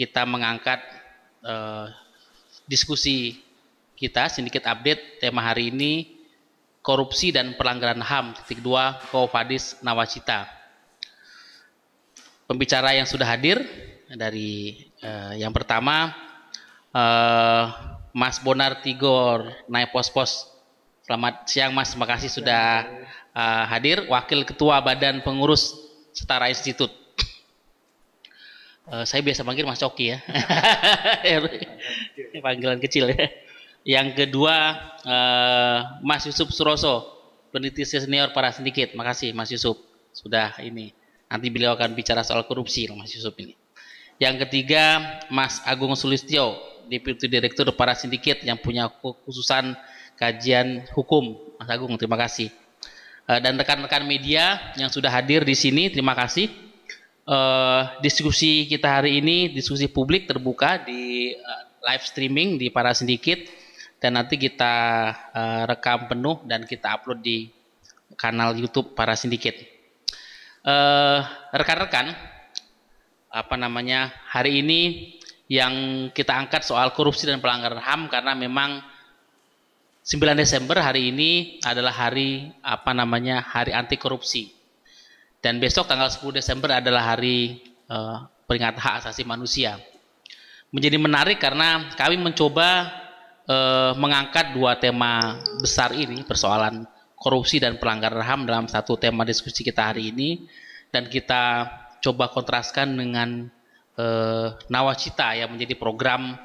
kita mengangkat eh, diskusi kita sedikit update tema hari ini korupsi dan pelanggaran HAM titik dua Kofadis Nawacita. Pembicara yang sudah hadir dari eh, yang pertama eh, Mas Bonar Tigor naik pos-pos. Selamat siang Mas, terima kasih sudah uh, hadir Wakil Ketua Badan Pengurus Setara Institut. Uh, saya biasa panggil Mas Coki ya. Panggilan kecil ya. Yang kedua uh, Mas Yusuf Suroso, peneliti senior para sindiket. Makasih Mas Yusuf sudah ini. Nanti beliau akan bicara soal korupsi loh Mas Yusuf ini. Yang ketiga Mas Agung Sulistyo, Deputi Direktur para sindiket yang punya khususan kajian hukum. Mas Agung terima kasih. Eh, dan rekan-rekan media yang sudah hadir di sini terima kasih uh, diskusi kita hari ini, diskusi publik terbuka di uh, live streaming di para sedikit dan nanti kita uh, rekam penuh dan kita upload di kanal YouTube para sindiket. Uh, rekan-rekan, apa namanya hari ini yang kita angkat soal korupsi dan pelanggaran HAM karena memang 9 Desember hari ini adalah hari apa namanya hari anti korupsi dan besok tanggal 10 Desember adalah hari uh, eh, peringatan hak asasi manusia. Menjadi menarik karena kami mencoba uh, mengangkat dua tema besar ini, persoalan korupsi dan pelanggaran HAM dalam satu tema diskusi kita hari ini dan kita coba kontraskan dengan uh, nawacita yang menjadi program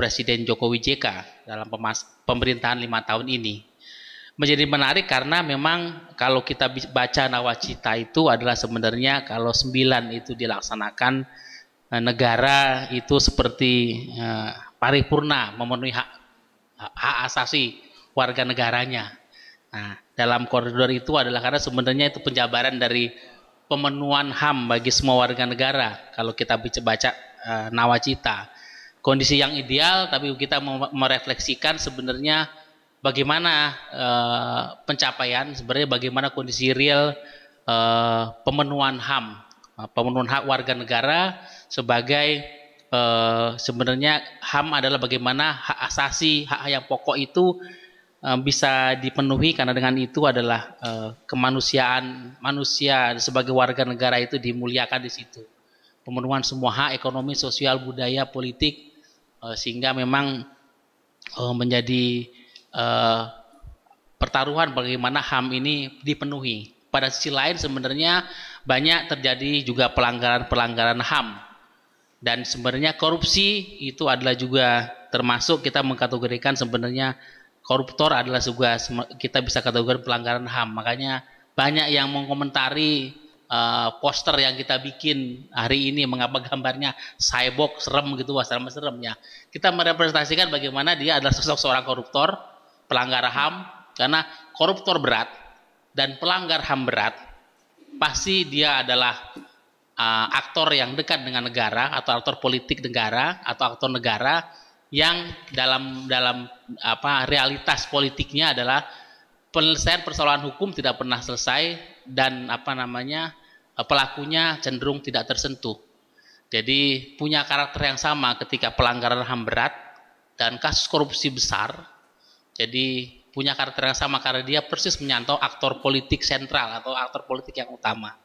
Presiden Jokowi JK dalam pemerintahan lima tahun ini menjadi menarik karena memang kalau kita baca nawacita itu adalah sebenarnya kalau sembilan itu dilaksanakan eh, negara itu seperti eh, paripurna memenuhi hak, hak asasi warga negaranya. Nah, dalam koridor itu adalah karena sebenarnya itu penjabaran dari pemenuhan HAM bagi semua warga negara kalau kita baca eh, nawacita. Kondisi yang ideal tapi kita merefleksikan sebenarnya bagaimana uh, pencapaian sebenarnya bagaimana kondisi real uh, pemenuhan HAM eh, pemenuhan hak warga negara sebagai uh, sebenarnya HAM adalah bagaimana hak asasi hak yang pokok itu bisa dipenuhi karena dengan itu adalah uh, kemanusiaan manusia sebagai warga negara itu dimuliakan di situ pemenuhan semua hak ekonomi sosial budaya politik sehingga memang menjadi uh, pertaruhan bagaimana HAM ini dipenuhi. Pada sisi lain sebenarnya banyak terjadi juga pelanggaran-pelanggaran HAM. Dan sebenarnya korupsi itu adalah juga termasuk kita mengkategorikan sebenarnya koruptor adalah juga kita bisa kategorikan pelanggaran HAM. Makanya banyak yang mengomentari eh, poster yang kita bikin hari ini mengapa gambarnya cyborg serem gitu wah serem ya. Kita merepresentasikan bagaimana dia adalah sosok seorang koruptor pelanggar HAM karena koruptor berat dan pelanggar HAM berat pasti dia adalah uh, aktor yang dekat dengan negara atau aktor politik negara atau aktor negara yang dalam dalam apa realitas politiknya adalah penyelesaian persoalan hukum tidak pernah selesai dan apa namanya eh, pelakunya cenderung tidak tersentuh. Jadi punya karakter yang sama ketika pelanggaran HAM berat dan kasus korupsi besar jadi punya karakter yang sama karena dia persis menyantau aktor politik sentral atau aktor politik yang utama.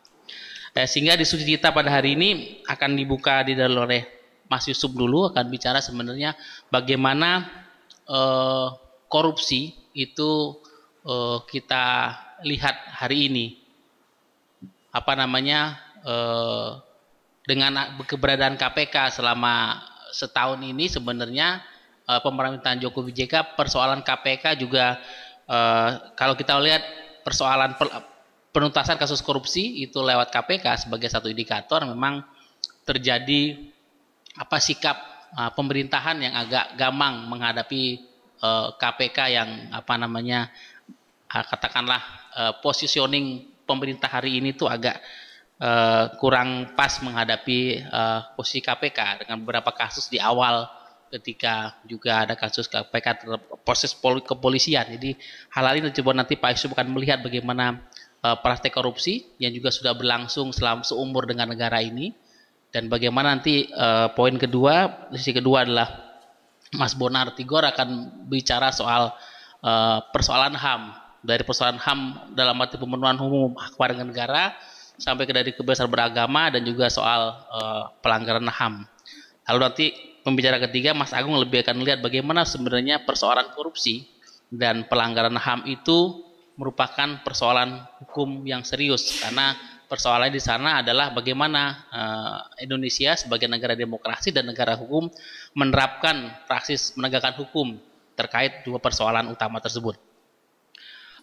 Eh, sehingga suci kita pada hari ini akan dibuka di dalam oleh Mas Yusuf dulu akan bicara sebenarnya bagaimana eh, korupsi itu eh, kita lihat hari ini apa namanya eh, dengan keberadaan KPK selama setahun ini sebenarnya uh, pemerintahan Jokowi JK persoalan KPK juga uh, kalau kita lihat persoalan per, penuntasan kasus korupsi itu lewat KPK sebagai satu indikator memang terjadi apa sikap uh, pemerintahan yang agak gamang menghadapi uh, KPK yang apa namanya uh, katakanlah uh, positioning pemerintah hari ini itu agak uh, kurang pas menghadapi uh, posisi KPK dengan beberapa kasus di awal ketika juga ada kasus KPK proses kepolisian. Jadi hal hal ini coba nanti Pak Yusuf akan melihat bagaimana uh, praktek korupsi yang juga sudah berlangsung selama seumur dengan negara ini dan bagaimana nanti uh, poin kedua sisi kedua adalah Mas Bonar Tigor akan bicara soal uh, persoalan HAM dari persoalan HAM dalam arti pemenuhan umum hak warga negara sampai ke dari kebebasan beragama dan juga soal uh, pelanggaran HAM. Lalu nanti pembicara ketiga Mas Agung lebih akan melihat bagaimana sebenarnya persoalan korupsi dan pelanggaran HAM itu merupakan persoalan hukum yang serius karena persoalan di sana adalah bagaimana uh, Indonesia sebagai negara demokrasi dan negara hukum menerapkan praksis menegakkan hukum terkait dua persoalan utama tersebut.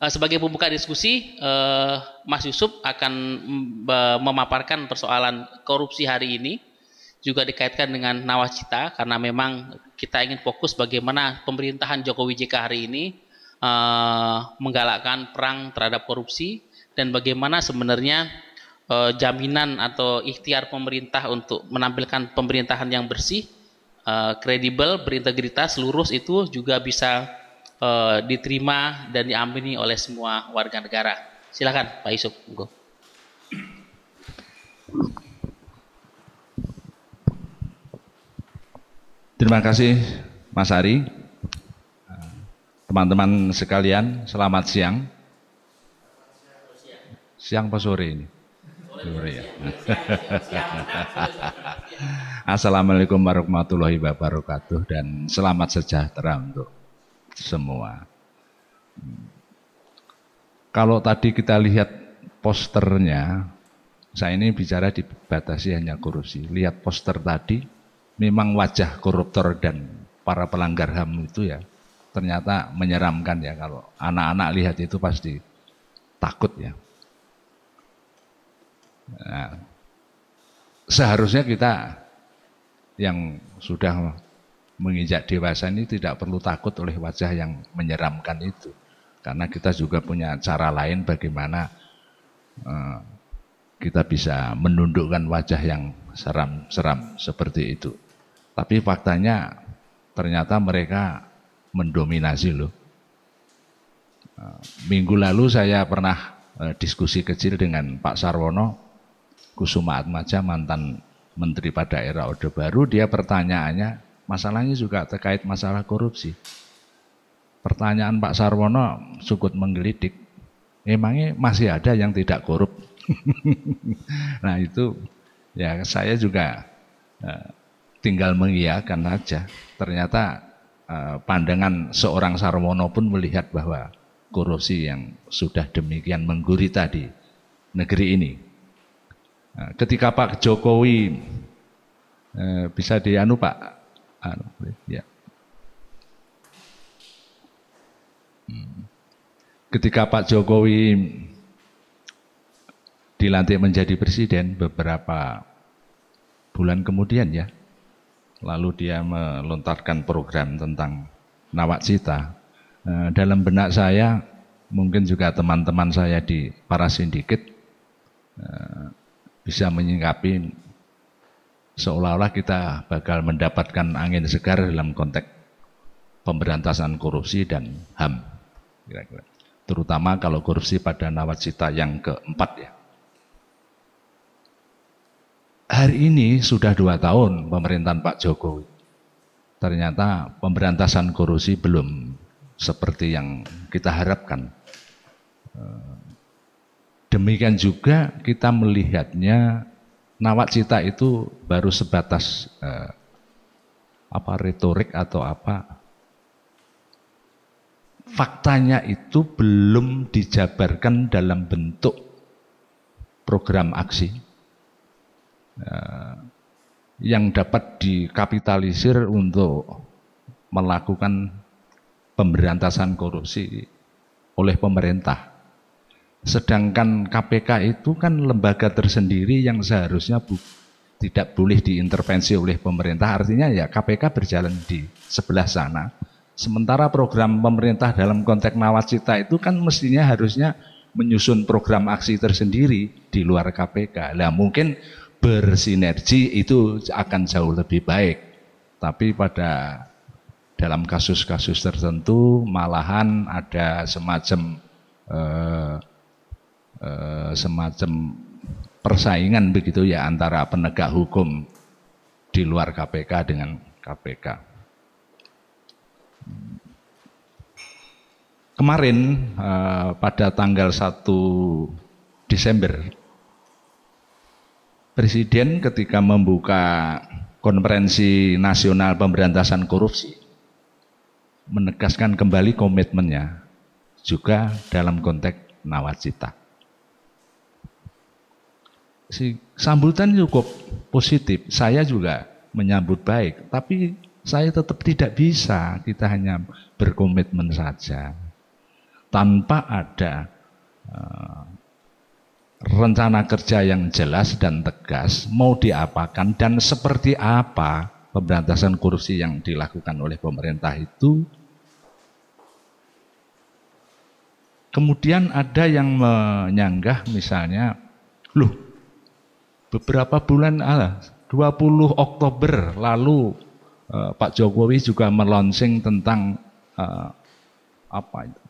Uh, sebagai pembuka diskusi, uh, Mas Yusuf akan mm, memaparkan persoalan korupsi hari ini juga dikaitkan dengan nawacita karena memang kita ingin fokus bagaimana pemerintahan Jokowi JK hari ini uh, menggalakkan perang terhadap korupsi dan bagaimana sebenarnya uh, jaminan atau ikhtiar pemerintah untuk menampilkan pemerintahan yang bersih, eh, kredibel, uh, berintegritas, lurus itu juga bisa uh, diterima dan diamini oleh semua warga negara. Silakan Pak Isuk. Terima kasih Mas Ari. Teman-teman sekalian, selamat siang. Siang apa sore ini? Sore ya. Assalamualaikum warahmatullahi wabarakatuh dan selamat sejahtera untuk semua. Kalau tadi kita lihat posternya, saya ini bicara dibatasi hanya kursi. Lihat poster tadi, memang wajah koruptor dan para pelanggar HAM itu ya ternyata menyeramkan ya kalau anak-anak lihat itu pasti takut ya. Nah, seharusnya kita yang sudah menginjak dewasa ini tidak perlu takut oleh wajah yang menyeramkan itu. Karena kita juga punya cara lain bagaimana eh, kita bisa menundukkan wajah yang seram-seram seperti itu. Tapi faktanya ternyata mereka mendominasi loh. Eh, minggu lalu saya pernah eh, diskusi kecil dengan Pak Sarwono Kusuma Atmaja mantan Menteri pada era Orde Baru dia pertanyaannya masalahnya juga terkait masalah korupsi pertanyaan Pak Sarwono sukut menggelitik. emangnya masih ada yang tidak korup nah itu ya saya juga eh, tinggal mengiyakan aja. Ternyata eh, pandangan seorang Sarwono pun melihat bahwa korupsi yang sudah demikian menggurita di negeri ini. Eh, ketika Pak Jokowi eh, bisa dianu Pak, anu, ya. Hmm. Ketika Pak Jokowi dilantik menjadi presiden beberapa bulan kemudian ya, lalu dia melontarkan program tentang nawacita. Eh, dalam benak saya, mungkin juga teman-teman saya di para sindiket eh, bisa menyingkapi seolah-olah kita bakal mendapatkan angin segar dalam konteks pemberantasan korupsi dan HAM. Terutama kalau korupsi pada nawacita yang keempat ya hari ini sudah dua tahun pemerintahan Pak Jokowi. Ternyata pemberantasan korupsi belum seperti yang kita harapkan. Eh, demikian juga kita melihatnya nawacita itu baru sebatas eh, apa retorik atau apa faktanya itu belum dijabarkan dalam bentuk program aksi Ya, yang dapat dikapitalisir untuk melakukan pemberantasan korupsi oleh pemerintah. Sedangkan KPK itu kan lembaga tersendiri yang seharusnya bu, tidak boleh diintervensi oleh pemerintah. Artinya ya KPK berjalan di sebelah sana. Sementara program pemerintah dalam konteks nawacita itu kan mestinya harusnya menyusun program aksi tersendiri di luar KPK. Nah mungkin bersinergi itu akan jauh lebih baik. Tapi pada dalam kasus-kasus tertentu malahan ada semacam eh, eh, semacam persaingan begitu ya antara penegak hukum di luar KPK dengan KPK. Kemarin eh, pada tanggal 1 Desember Presiden ketika membuka konferensi nasional pemberantasan korupsi menegaskan kembali komitmennya juga dalam konteks nawacita. Si sambutan cukup positif, saya juga menyambut baik, tapi saya tetap tidak bisa kita hanya berkomitmen saja tanpa ada eh, rencana kerja yang jelas dan tegas mau diapakan dan seperti apa pemberantasan korupsi yang dilakukan oleh pemerintah itu kemudian ada yang menyanggah misalnya loh beberapa bulan ah, 20 Oktober lalu eh, Pak Jokowi juga melonsing tentang eh, apa itu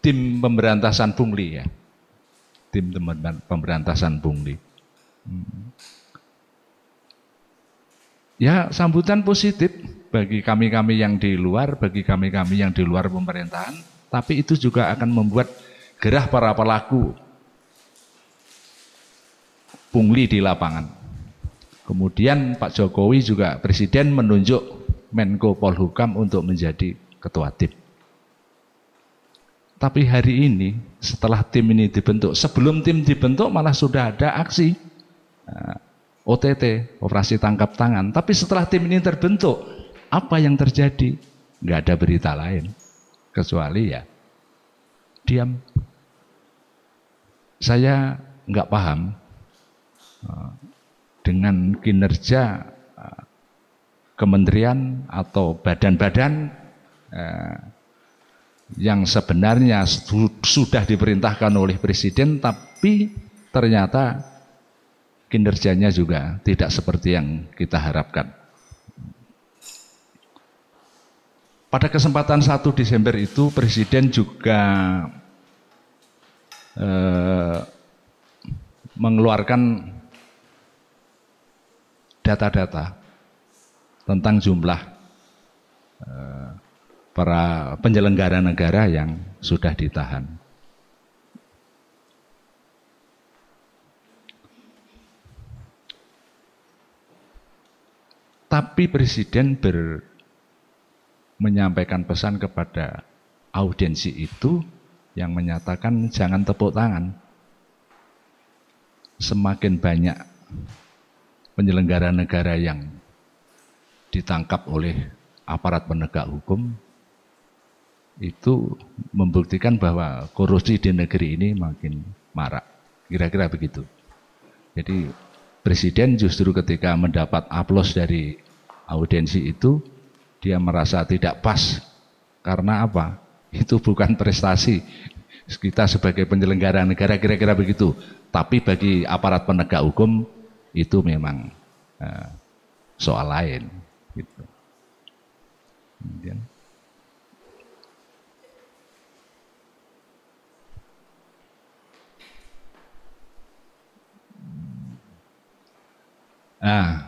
tim pemberantasan pungli ya tim teman pemberantasan pungli. Hmm. Ya, sambutan positif bagi kami-kami yang di luar, bagi kami-kami yang di luar pemerintahan, tapi itu juga akan membuat gerah para pelaku pungli di lapangan. Kemudian Pak Jokowi juga presiden menunjuk Menko Polhukam untuk menjadi ketua tim. Tapi hari ini setelah tim ini dibentuk, sebelum tim dibentuk malah sudah ada aksi nah, OTT, operasi tangkap tangan. Tapi setelah tim ini terbentuk, apa yang terjadi? Nggak ada berita lain. Kecuali ya, diam. Saya nggak paham eh, dengan kinerja eh, kementerian atau badan-badan eh, yang sebenarnya sudah diperintahkan oleh presiden tapi ternyata kinerjanya juga tidak seperti yang kita harapkan. Pada kesempatan 1 Desember itu presiden juga eh, mengeluarkan data-data tentang jumlah eh, para penyelenggara negara yang sudah ditahan. Tapi presiden ber, menyampaikan pesan kepada audiensi itu yang menyatakan jangan tepuk tangan. Semakin banyak penyelenggara negara yang ditangkap oleh aparat penegak hukum, itu membuktikan bahwa korupsi di negeri ini makin marak. Kira-kira begitu. Jadi presiden justru ketika mendapat aplos dari audiensi itu dia merasa tidak pas. Karena apa? Itu bukan prestasi kita sebagai penyelenggara negara kira-kira begitu. Tapi bagi aparat penegak hukum itu memang eh, soal lain gitu. Kemudian, Nah,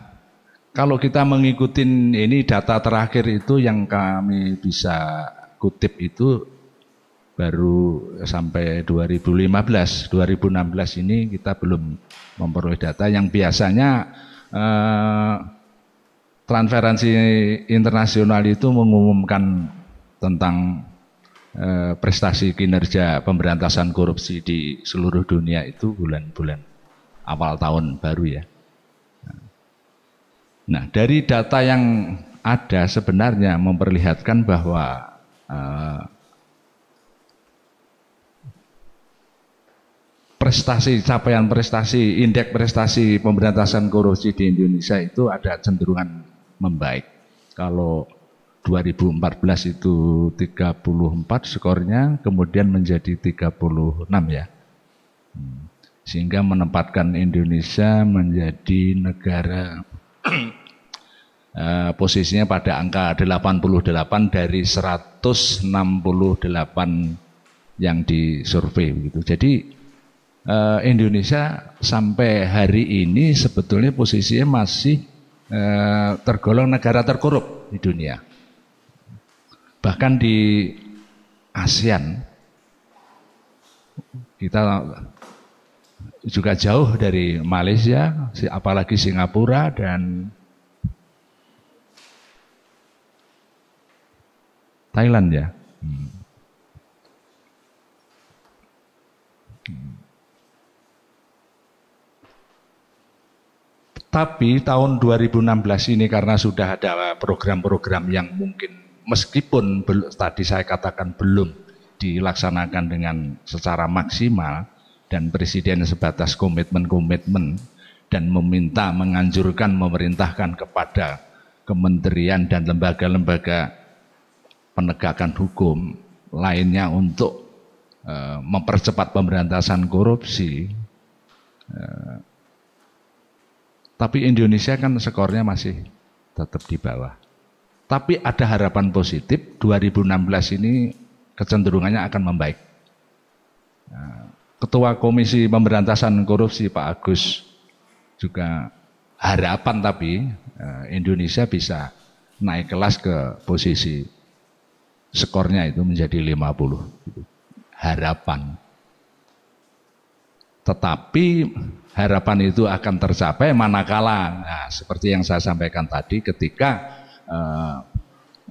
kalau kita mengikuti ini data terakhir itu yang kami bisa kutip itu baru sampai 2015, 2016 ini kita belum memperoleh data yang biasanya eh, transferensi internasional itu mengumumkan tentang eh, prestasi kinerja pemberantasan korupsi di seluruh dunia itu bulan-bulan awal tahun baru ya. Nah, dari data yang ada sebenarnya memperlihatkan bahwa uh, prestasi capaian prestasi indeks prestasi pemberantasan korupsi di Indonesia itu ada cenderungan membaik. Kalau 2014 itu 34 skornya kemudian menjadi 36 ya. Hmm. Sehingga menempatkan Indonesia menjadi negara Eh, posisinya pada angka 88 dari 168 yang disurvei begitu. Jadi eh, Indonesia sampai hari ini sebetulnya posisinya masih eh, tergolong negara terkorup di dunia. Bahkan di ASEAN kita juga jauh dari Malaysia, apalagi Singapura dan Thailand ya. Tapi tahun 2016 ini karena sudah ada program-program yang mungkin meskipun tadi saya katakan belum dilaksanakan dengan secara maksimal dan presiden sebatas komitmen-komitmen dan meminta menganjurkan memerintahkan kepada kementerian dan lembaga-lembaga penegakan hukum lainnya untuk e, mempercepat pemberantasan korupsi. E, tapi Indonesia kan skornya masih tetap di bawah. Tapi ada harapan positif 2016 ini kecenderungannya akan membaik. E, Ketua Komisi Pemberantasan Korupsi Pak Agus juga harapan tapi Indonesia bisa naik kelas ke posisi skornya itu menjadi 50. Harapan. Tetapi harapan itu akan tercapai manakala nah, seperti yang saya sampaikan tadi ketika uh,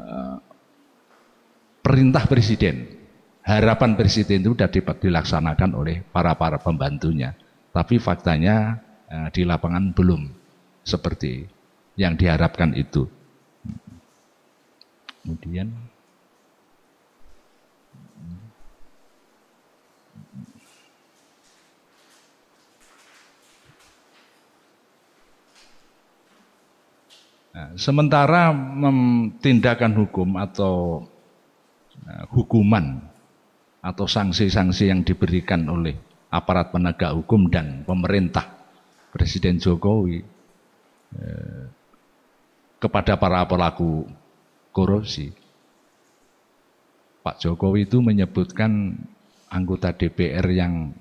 uh, perintah presiden, harapan presiden itu sudah dilaksanakan oleh para para pembantunya. Tapi faktanya uh, di lapangan belum seperti yang diharapkan itu. Kemudian Nah, sementara tindakan hukum atau nah, hukuman atau sanksi-sanksi yang diberikan oleh aparat penegak hukum dan pemerintah Presiden Jokowi eh, kepada para pelaku korupsi. Pak Jokowi itu menyebutkan anggota DPR yang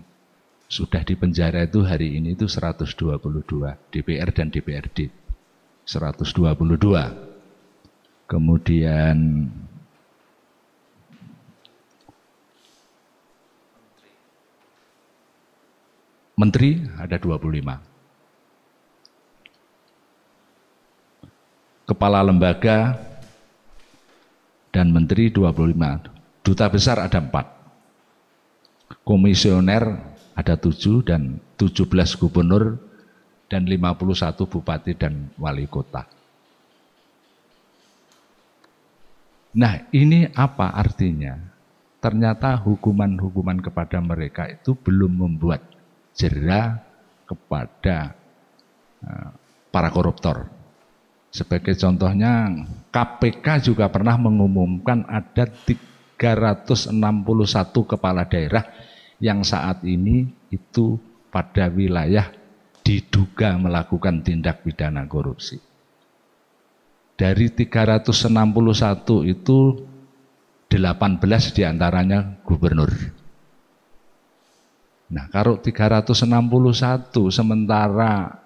sudah dipenjara itu hari ini itu 122 DPR dan DPRD. 122. Kemudian menteri ada 25. Kepala lembaga dan menteri 25. Duta besar ada 4. Komisioner ada 7 dan 17 gubernur dan 51 bupati dan wali kota. Nah, ini apa artinya? Ternyata hukuman-hukuman kepada mereka itu belum membuat jera kepada eh, para koruptor. Sebagai contohnya, KPK juga pernah mengumumkan ada 361 kepala daerah yang saat ini itu pada wilayah diduga melakukan tindak pidana korupsi. Dari 361 itu 18 diantaranya gubernur. Nah kalau 361 sementara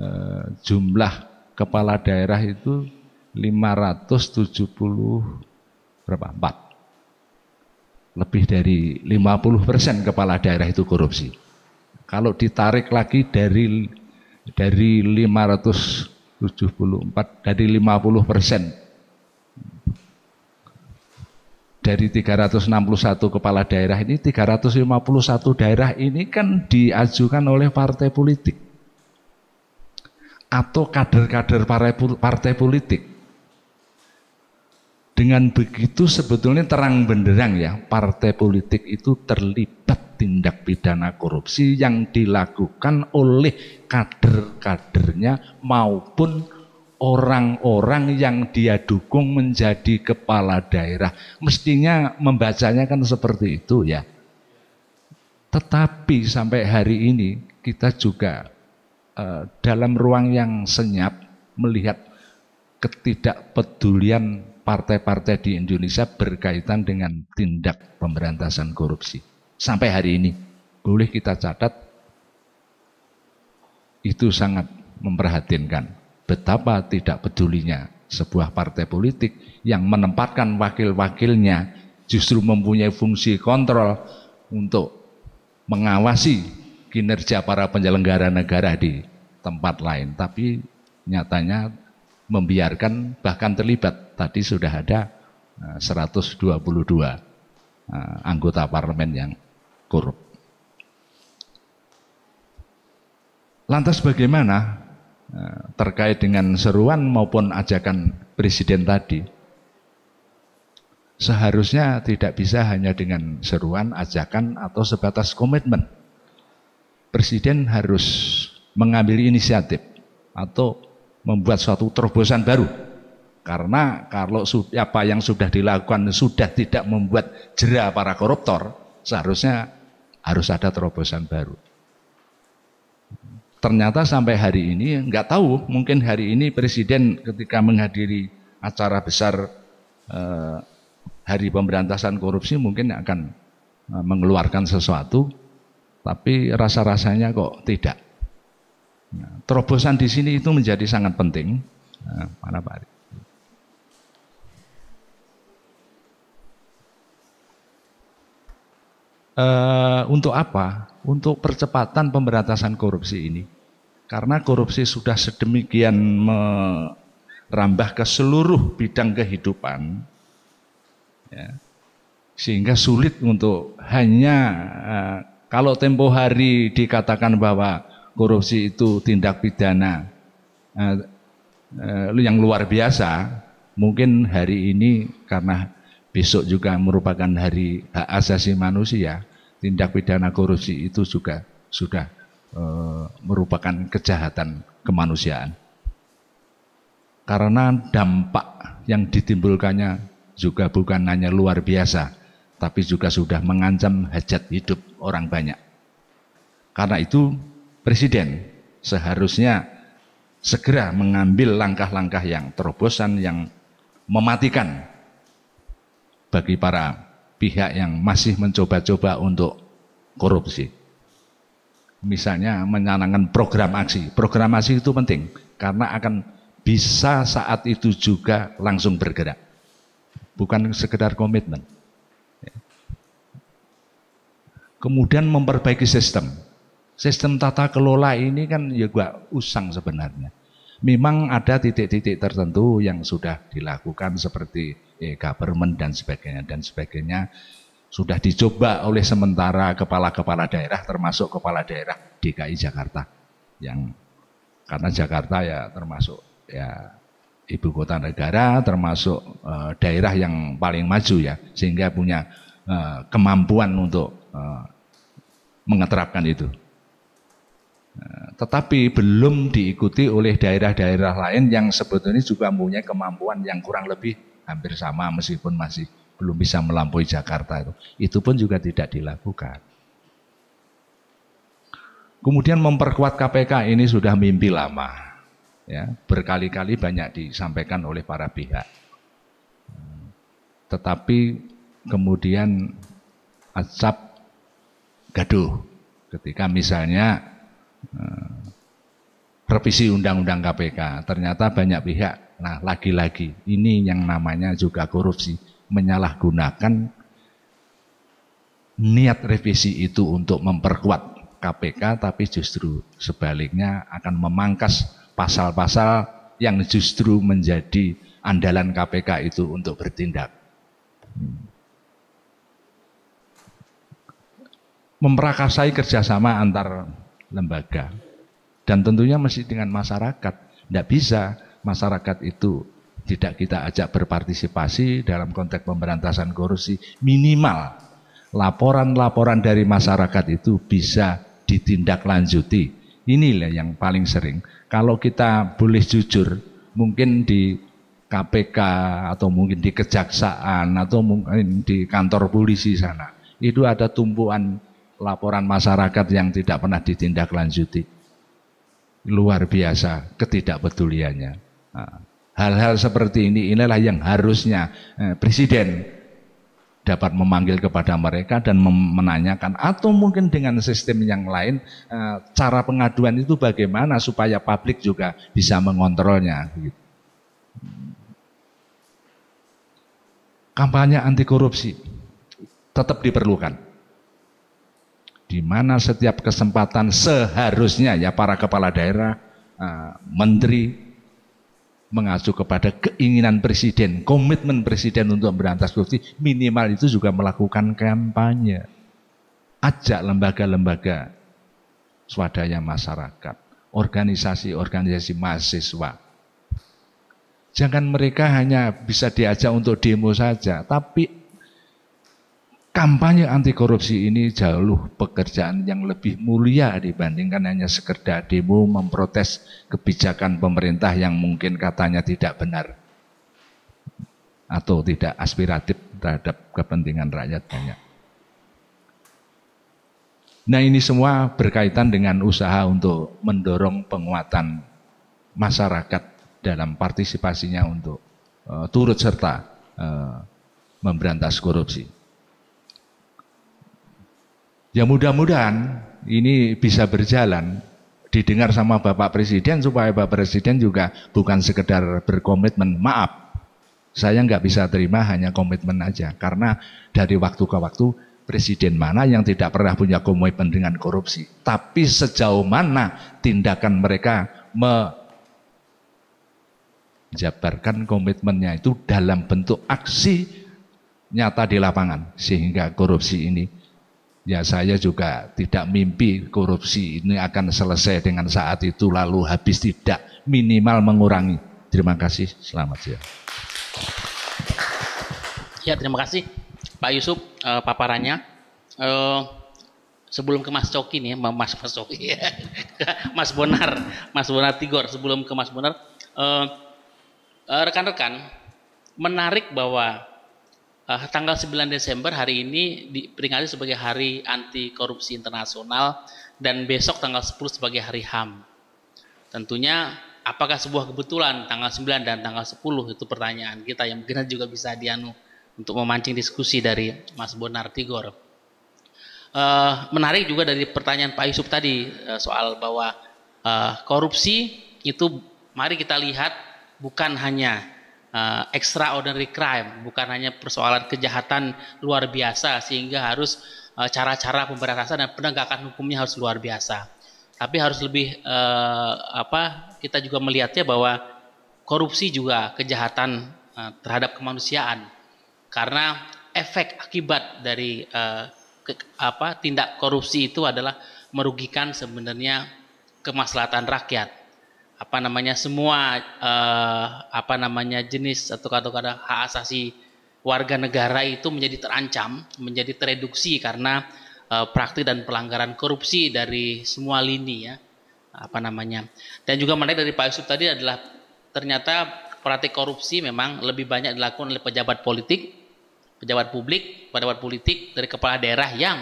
eh, jumlah kepala daerah itu 570 berapa? 4. Lebih dari 50 persen kepala daerah itu korupsi. Kalau ditarik lagi dari dari 574 dari 50 persen dari 361 kepala daerah ini 351 daerah ini kan diajukan oleh partai politik atau kader-kader partai politik dengan begitu sebetulnya terang benderang ya, partai politik itu terlibat tindak pidana korupsi yang dilakukan oleh kader-kadernya maupun orang-orang yang dia dukung menjadi kepala daerah. Mestinya membacanya kan seperti itu ya. Tetapi sampai hari ini kita juga uh, dalam ruang yang senyap melihat ketidakpedulian partai-partai di Indonesia berkaitan dengan tindak pemberantasan korupsi. Sampai hari ini, boleh kita catat, itu sangat memperhatinkan betapa tidak pedulinya sebuah partai politik yang menempatkan wakil-wakilnya justru mempunyai fungsi kontrol untuk mengawasi kinerja para penyelenggara negara di tempat lain. Tapi nyatanya membiarkan bahkan terlibat. Tadi sudah ada 122 eh, eh, anggota parlemen yang korup. Lantas bagaimana eh, terkait dengan seruan maupun ajakan presiden tadi? Seharusnya tidak bisa hanya dengan seruan, ajakan atau sebatas komitmen. Presiden harus mengambil inisiatif atau membuat suatu terobosan baru. Karena kalau apa yang sudah dilakukan sudah tidak membuat jera para koruptor, seharusnya harus ada terobosan baru. Ternyata sampai hari ini nggak tahu, mungkin hari ini presiden ketika menghadiri acara besar eh, Hari Pemberantasan Korupsi mungkin akan eh, mengeluarkan sesuatu, tapi rasa-rasanya kok tidak. Nah, terobosan di sini itu menjadi sangat penting. Nah, para Pak Uh, untuk apa? Untuk percepatan pemberantasan korupsi ini. Karena korupsi sudah sedemikian merambah ke seluruh bidang kehidupan, ya, sehingga sulit untuk hanya uh, kalau tempo hari dikatakan bahwa korupsi itu tindak pidana eh, eh, yang luar biasa, mungkin hari ini karena besok juga merupakan hari hak asasi manusia, tindak pidana korupsi itu juga sudah eh, merupakan kejahatan kemanusiaan. Karena dampak yang ditimbulkannya juga bukan hanya luar biasa, tapi juga sudah mengancam hajat hidup orang banyak. Karena itu presiden seharusnya segera mengambil langkah-langkah yang terobosan yang mematikan bagi para pihak yang masih mencoba-coba untuk korupsi. Misalnya menyanangkan program aksi. Program aksi itu penting karena akan bisa saat itu juga langsung bergerak. Bukan sekedar komitmen. Kemudian memperbaiki sistem. Sistem tata kelola ini kan juga ya usang sebenarnya. Memang ada titik-titik tertentu yang sudah dilakukan seperti e-government eh, dan sebagainya dan sebagainya sudah dicoba oleh sementara kepala-kepala daerah termasuk kepala daerah DKI Jakarta yang karena Jakarta ya termasuk ya ibu kota negara termasuk e, daerah yang paling maju ya sehingga punya e, kemampuan untuk e, mengeterapkan itu tetapi belum diikuti oleh daerah-daerah lain yang sebetulnya juga mempunyai kemampuan yang kurang lebih hampir sama meskipun masih belum bisa melampaui Jakarta itu. Itu pun juga tidak dilakukan. Kemudian memperkuat KPK ini sudah mimpi lama. Ya, berkali-kali banyak disampaikan oleh para pihak. Tetapi kemudian acap gaduh ketika misalnya revisi undang-undang KPK. Ternyata banyak pihak. Nah, lagi-lagi ini yang namanya juga korupsi, menyalahgunakan niat revisi itu untuk memperkuat KPK tapi justru sebaliknya akan memangkas pasal-pasal yang justru menjadi andalan KPK itu untuk bertindak. Memperakasai kerjasama antar lembaga. Dan tentunya mesti dengan masyarakat. Tidak bisa masyarakat itu tidak kita ajak berpartisipasi dalam konteks pemberantasan korupsi. Minimal laporan-laporan dari masyarakat itu bisa ditindaklanjuti. Inilah yang paling sering. Kalau kita boleh jujur, mungkin di KPK atau mungkin di kejaksaan atau mungkin di kantor polisi sana, itu ada tumpuan laporan masyarakat yang tidak pernah ditindaklanjuti. Luar biasa ketidakpeduliannya. Nah, hal-hal seperti ini inilah yang harusnya eh, presiden dapat memanggil kepada mereka dan menanyakan atau mungkin dengan sistem yang lain eh, cara pengaduan itu bagaimana supaya publik juga bisa mengontrolnya. Gitu. Kampanye anti korupsi tetap diperlukan di mana setiap kesempatan seharusnya ya para kepala daerah, eh, menteri mengacu kepada keinginan presiden, komitmen presiden untuk berantas korupsi, minimal itu juga melakukan kampanye. Ajak lembaga-lembaga swadaya masyarakat, organisasi-organisasi mahasiswa. Jangan mereka hanya bisa diajak untuk demo saja, tapi kampanye anti korupsi ini jauh pekerjaan yang lebih mulia dibandingkan hanya sekedar demo memprotes kebijakan pemerintah yang mungkin katanya tidak benar atau tidak aspiratif terhadap kepentingan rakyat banyak. Nah ini semua berkaitan dengan usaha untuk mendorong penguatan masyarakat dalam partisipasinya untuk uh, turut serta uh, memberantas korupsi. Ya mudah-mudahan ini bisa berjalan didengar sama Bapak Presiden supaya Bapak Presiden juga bukan sekedar berkomitmen. Maaf, saya nggak bisa terima hanya komitmen aja karena dari waktu ke waktu presiden mana yang tidak pernah punya komitmen dengan korupsi. Tapi sejauh mana tindakan mereka menjabarkan komitmennya itu dalam bentuk aksi nyata di lapangan sehingga korupsi ini Ya saya juga tidak mimpi korupsi ini akan selesai dengan saat itu lalu habis tidak minimal mengurangi. Terima kasih, selamat siang. Ya terima kasih Pak Yusuf uh, paparannya. Uh, sebelum ke Mas Coki nih, Mas Mas Coki, Mas Bonar, Mas Bonar Tigor sebelum ke Mas Bonar. rekan eh, rekan-rekan menarik bahwa uh, tanggal 9 Desember hari ini diperingati sebagai Hari Anti Korupsi Internasional dan besok tanggal 10 sebagai Hari HAM. Tentunya apakah sebuah kebetulan tanggal 9 dan tanggal 10 itu pertanyaan kita yang mungkin juga bisa dianu untuk memancing diskusi dari Mas Bonar Tigor. Uh, menarik juga dari pertanyaan Pak Yusuf tadi uh, soal bahwa uh, korupsi itu mari kita lihat bukan hanya uh, extraordinary crime, bukan hanya persoalan kejahatan luar biasa sehingga harus eh, cara-cara pemberantasan dan penegakan hukumnya harus luar biasa. Tapi harus lebih uh, apa kita juga melihatnya bahwa korupsi juga kejahatan uh, terhadap kemanusiaan karena efek akibat dari uh, ke, apa tindak korupsi itu adalah merugikan sebenarnya kemaslahatan rakyat apa namanya semua uh, apa namanya jenis atau kadang-kadang hak asasi warga negara itu menjadi terancam, menjadi tereduksi karena uh, praktik dan pelanggaran korupsi dari semua lini ya apa namanya. Dan juga menarik dari Pak Yusuf tadi adalah ternyata praktik korupsi memang lebih banyak dilakukan oleh pejabat politik, pejabat publik, pejabat politik dari kepala daerah yang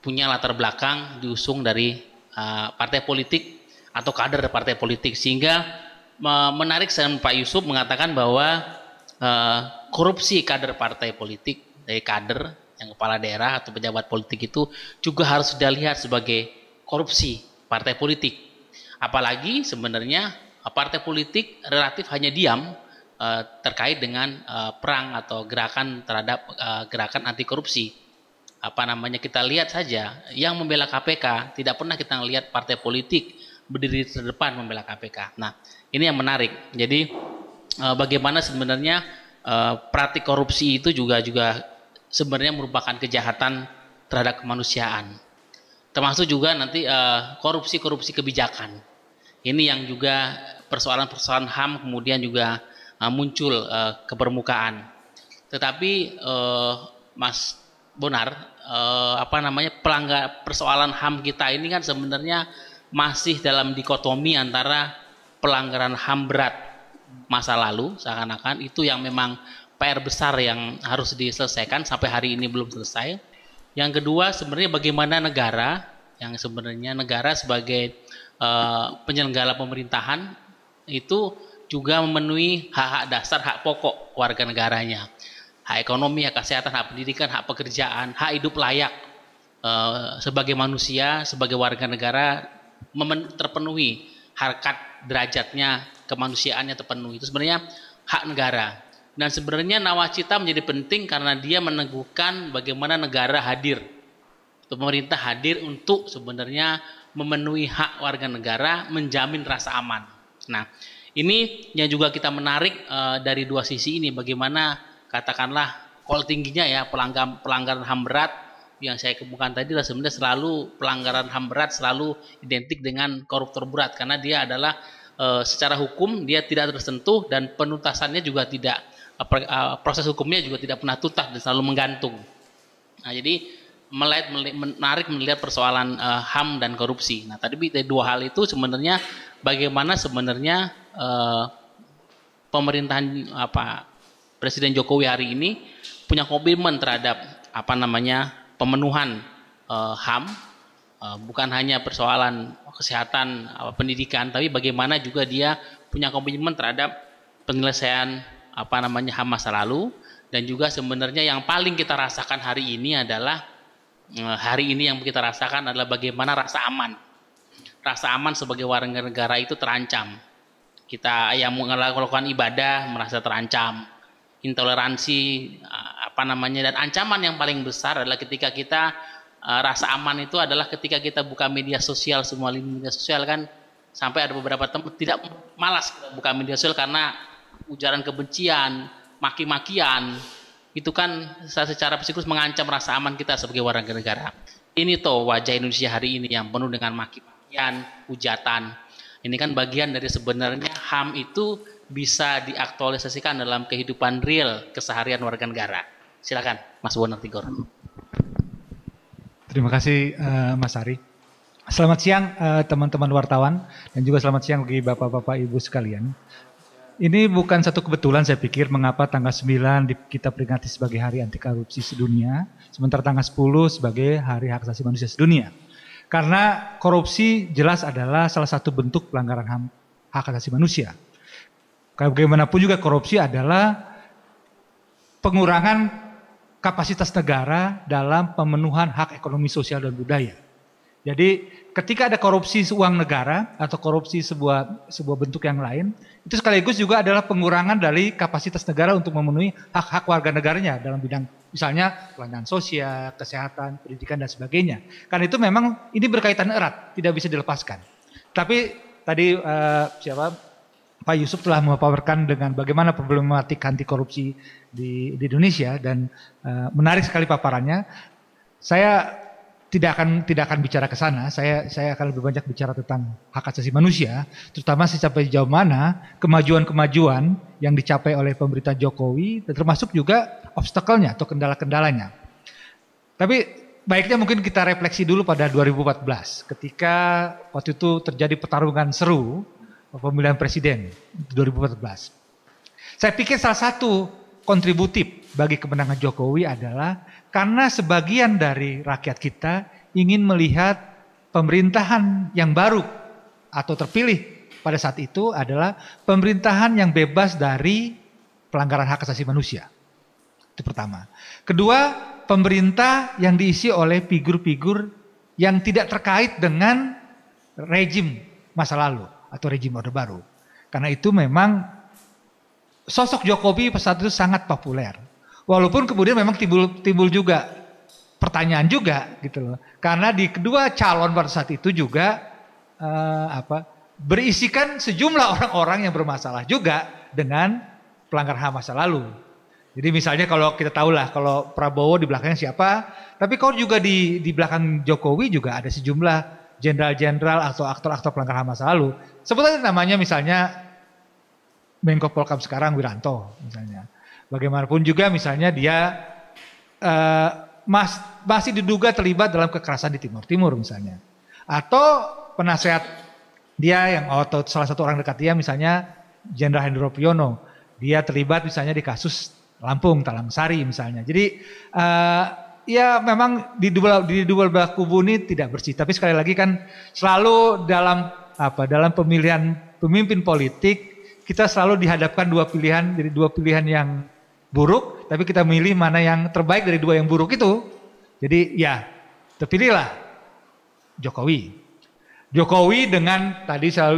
punya latar belakang diusung dari uh, partai politik atau kader partai politik sehingga menarik saya Pak Yusuf mengatakan bahwa uh, korupsi kader partai politik dari eh, kader yang kepala daerah atau pejabat politik itu juga harus dilihat sebagai korupsi partai politik. Apalagi sebenarnya e, partai politik relatif hanya diam uh, terkait dengan uh, perang atau gerakan terhadap uh, gerakan anti korupsi. Apa namanya kita lihat saja yang membela KPK tidak pernah kita lihat partai politik berdiri terdepan membela KPK. Nah, ini yang menarik. Jadi eh, bagaimana sebenarnya eh, praktik korupsi itu juga juga sebenarnya merupakan kejahatan terhadap kemanusiaan. Termasuk juga nanti eh, korupsi-korupsi kebijakan. Ini yang juga persoalan-persoalan HAM kemudian juga muncul ke permukaan. Tetapi Mas Bonar, apa namanya pelanggar persoalan HAM kita ini kan sebenarnya masih dalam dikotomi antara pelanggaran HAM berat masa lalu seakan-akan itu yang memang PR besar yang harus diselesaikan sampai hari ini belum selesai. Yang kedua sebenarnya bagaimana negara yang sebenarnya negara sebagai uh, penyelenggara pemerintahan itu juga memenuhi hak-hak dasar, hak pokok warga negaranya. Hak ekonomi, hak kesehatan, hak pendidikan, hak pekerjaan, hak hidup layak. Eh, sebagai manusia, sebagai warga negara terpenuhi harkat derajatnya kemanusiaannya terpenuhi itu sebenarnya hak negara dan sebenarnya nawacita menjadi penting karena dia meneguhkan bagaimana negara hadir pemerintah hadir untuk sebenarnya memenuhi hak warga negara menjamin rasa aman nah ini yang juga kita menarik e, dari dua sisi ini bagaimana katakanlah kol tingginya ya pelanggan pelanggaran ham berat yang saya kemukakan tadi lah sebenarnya selalu pelanggaran HAM berat selalu identik dengan koruptor berat karena dia adalah e, secara hukum dia tidak tersentuh dan penuntasannya juga tidak eh, eh, proses hukumnya juga tidak pernah tuntas dan selalu menggantung. Nah, jadi melihat menarik melihat persoalan e, HAM dan korupsi. Nah, tadi dari dua hal itu sebenarnya bagaimana sebenarnya e, pemerintahan apa Presiden Jokowi hari ini punya komitmen terhadap apa namanya pemenuhan HAM eh, eh, bukan hanya persoalan kesehatan apa eh, pendidikan tapi bagaimana juga dia punya komitmen terhadap penyelesaian apa namanya HAM masa lalu dan juga sebenarnya yang paling kita rasakan hari ini adalah hari ini yang kita rasakan adalah bagaimana rasa aman rasa aman sebagai warga negara itu terancam kita yang melakukan ibadah merasa terancam intoleransi apa namanya dan ancaman yang paling besar adalah ketika kita uh, rasa aman itu adalah ketika kita buka media sosial semua lini media sosial kan sampai ada beberapa tempat tidak malas buka media sosial karena ujaran kebencian, maki-makian itu kan secara psikologis mengancam rasa aman kita sebagai warga negara. Ini toh wajah Indonesia hari ini yang penuh dengan maki-makian, ujatan. Ini kan bagian dari sebenarnya HAM itu bisa diaktualisasikan dalam kehidupan real keseharian warga negara. Silakan, Mas Bonar Tigor. Terima kasih uh, Mas Ari. Selamat siang eh, teman-teman uh, wartawan dan juga selamat siang bagi bapak-bapak ibu sekalian. Ini bukan satu kebetulan saya pikir mengapa tanggal 9 kita peringati sebagai hari anti korupsi sedunia, sementara tanggal 10 sebagai hari hak asasi manusia sedunia. Karena korupsi jelas adalah salah satu bentuk pelanggaran HAM, hak asasi manusia. Bagaimanapun juga korupsi adalah pengurangan kapasitas negara dalam pemenuhan hak ekonomi sosial dan budaya. Jadi ketika ada korupsi uang negara atau korupsi sebuah sebuah bentuk yang lain, itu sekaligus juga adalah pengurangan dari kapasitas negara untuk memenuhi hak-hak warga negaranya dalam bidang misalnya pelayanan sosial, kesehatan, pendidikan dan sebagainya. Karena itu memang ini berkaitan erat, tidak bisa dilepaskan. Tapi tadi uh, siapa Pak Yusuf telah memaparkan dengan bagaimana problematik anti korupsi di, di Indonesia dan uh, menarik sekali paparannya. Saya tidak akan tidak akan bicara ke sana. Saya saya akan lebih banyak bicara tentang hak asasi manusia, terutama sampai sejauh mana kemajuan-kemajuan yang dicapai oleh pemerintah Jokowi, dan termasuk juga obstacle-nya atau kendala-kendalanya. Tapi baiknya mungkin kita refleksi dulu pada 2014 ketika waktu itu terjadi pertarungan seru pemilihan presiden 2014. Saya pikir salah satu kontributif bagi kemenangan Jokowi adalah karena sebagian dari rakyat kita ingin melihat pemerintahan yang baru atau terpilih pada saat itu adalah pemerintahan yang bebas dari pelanggaran hak asasi manusia. Itu pertama. Kedua, pemerintah yang diisi oleh figur-figur yang tidak terkait dengan rejim masa lalu atau rejim Orde Baru. Karena itu memang sosok Jokowi saat itu sangat populer. Walaupun kemudian memang timbul timbul juga pertanyaan juga gitu loh. Karena di kedua calon pada saat itu juga uh, apa berisikan sejumlah orang-orang yang bermasalah juga dengan pelanggar HAM masa lalu. Jadi misalnya kalau kita tahu lah, kalau Prabowo di belakangnya siapa, tapi kalau juga di di belakang Jokowi juga ada sejumlah jenderal-jenderal atau aktor-aktor pelanggar HAM masa lalu. Sebut aja namanya misalnya Menko Polkam sekarang Wiranto misalnya. Bagaimanapun juga misalnya dia uh, mas, masih diduga terlibat dalam kekerasan di Timur Timur misalnya. Atau penasehat dia yang atau salah satu orang dekat dia misalnya Jenderal Hendro Piono. dia terlibat misalnya di kasus Lampung, Talang Sari misalnya. Jadi uh, ya memang di dua di dua belah kubu ini tidak bersih. Tapi sekali lagi kan selalu dalam apa dalam pemilihan pemimpin politik kita selalu dihadapkan dua pilihan, jadi dua pilihan yang buruk, tapi kita milih mana yang terbaik dari dua yang buruk itu. Jadi ya, terpilihlah Jokowi. Jokowi dengan tadi selalu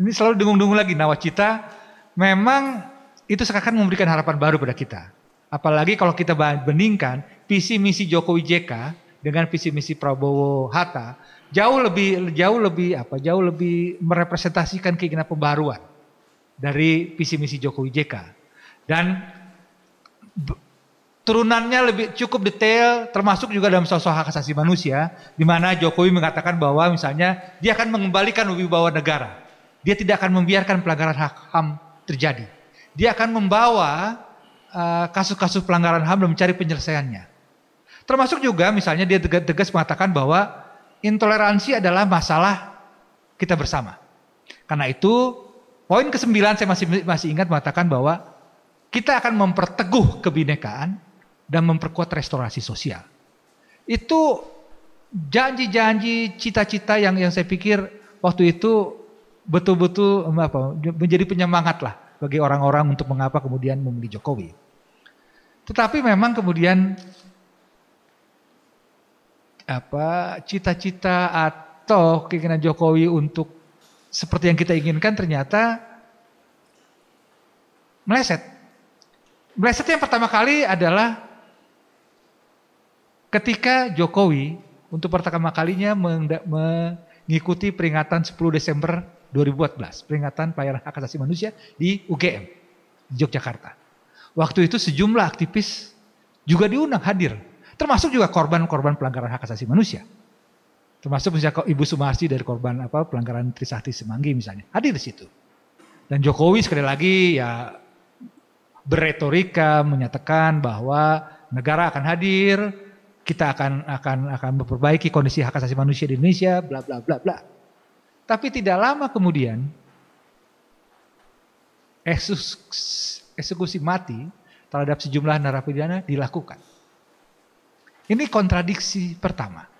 ini selalu dengung-dengung lagi nawacita memang itu seakan memberikan harapan baru pada kita. Apalagi kalau kita bandingkan visi misi Jokowi JK dengan visi misi Prabowo Hatta jauh lebih jauh lebih apa jauh lebih merepresentasikan keinginan pembaruan dari visi misi Jokowi JK. Dan turunannya lebih cukup detail termasuk juga dalam sosok hak asasi manusia di mana Jokowi mengatakan bahwa misalnya dia akan mengembalikan wibawa negara. Dia tidak akan membiarkan pelanggaran hak HAM terjadi. Dia akan membawa eh, kasus-kasus uh, pelanggaran HAM dan mencari penyelesaiannya. Termasuk juga misalnya dia tegas mengatakan bahwa intoleransi adalah masalah kita bersama. Karena itu Poin ke-9 saya masih masih ingat mengatakan bahwa kita akan memperteguh kebinekaan dan memperkuat restorasi sosial. Itu janji-janji, cita-cita yang yang saya pikir waktu itu betul-betul menjadi penyemangat lah bagi orang-orang untuk mengapa kemudian memilih Jokowi. Tetapi memang kemudian apa cita-cita atau keinginan Jokowi untuk seperti yang kita inginkan ternyata meleset. Meleset yang pertama kali adalah ketika Jokowi untuk pertama kalinya mengikuti peringatan 10 Desember 2014, peringatan pelayanan hak asasi manusia di UGM, di Yogyakarta. Waktu itu sejumlah aktivis juga diundang hadir, termasuk juga korban-korban pelanggaran hak asasi manusia. Termasuk misalnya Ibu Sumarsi dari korban apa pelanggaran Trisakti Semanggi misalnya. Hadir di situ. Dan Jokowi sekali lagi ya berretorika menyatakan bahwa negara akan hadir, kita akan akan akan memperbaiki kondisi hak asasi manusia di Indonesia, bla bla bla bla. Tapi tidak lama kemudian eksekusi mati terhadap sejumlah narapidana dilakukan. Ini kontradiksi pertama.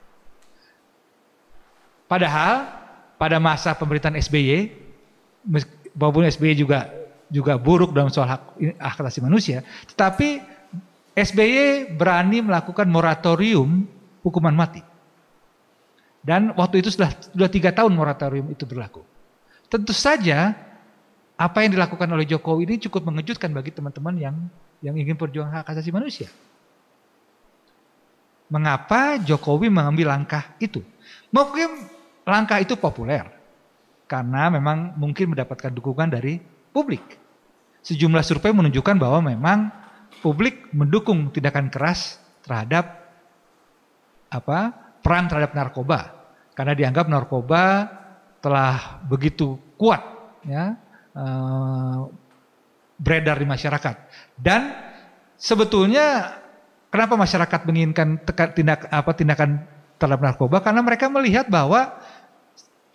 Padahal pada masa pemerintahan SBY, walaupun SBY juga juga buruk dalam soal hak, hak asasi manusia, tetapi SBY berani melakukan moratorium hukuman mati. Dan waktu itu sudah sudah tiga tahun moratorium itu berlaku. Tentu saja apa yang dilakukan oleh Jokowi ini cukup mengejutkan bagi teman-teman yang yang ingin berjuang hak asasi manusia. Mengapa Jokowi mengambil langkah itu? Mungkin Langkah itu populer karena memang mungkin mendapatkan dukungan dari publik. Sejumlah survei menunjukkan bahwa memang publik mendukung tindakan keras terhadap apa perang terhadap narkoba karena dianggap narkoba telah begitu kuat ya eh, beredar di masyarakat dan sebetulnya kenapa masyarakat menginginkan tindak apa tindakan terhadap narkoba karena mereka melihat bahwa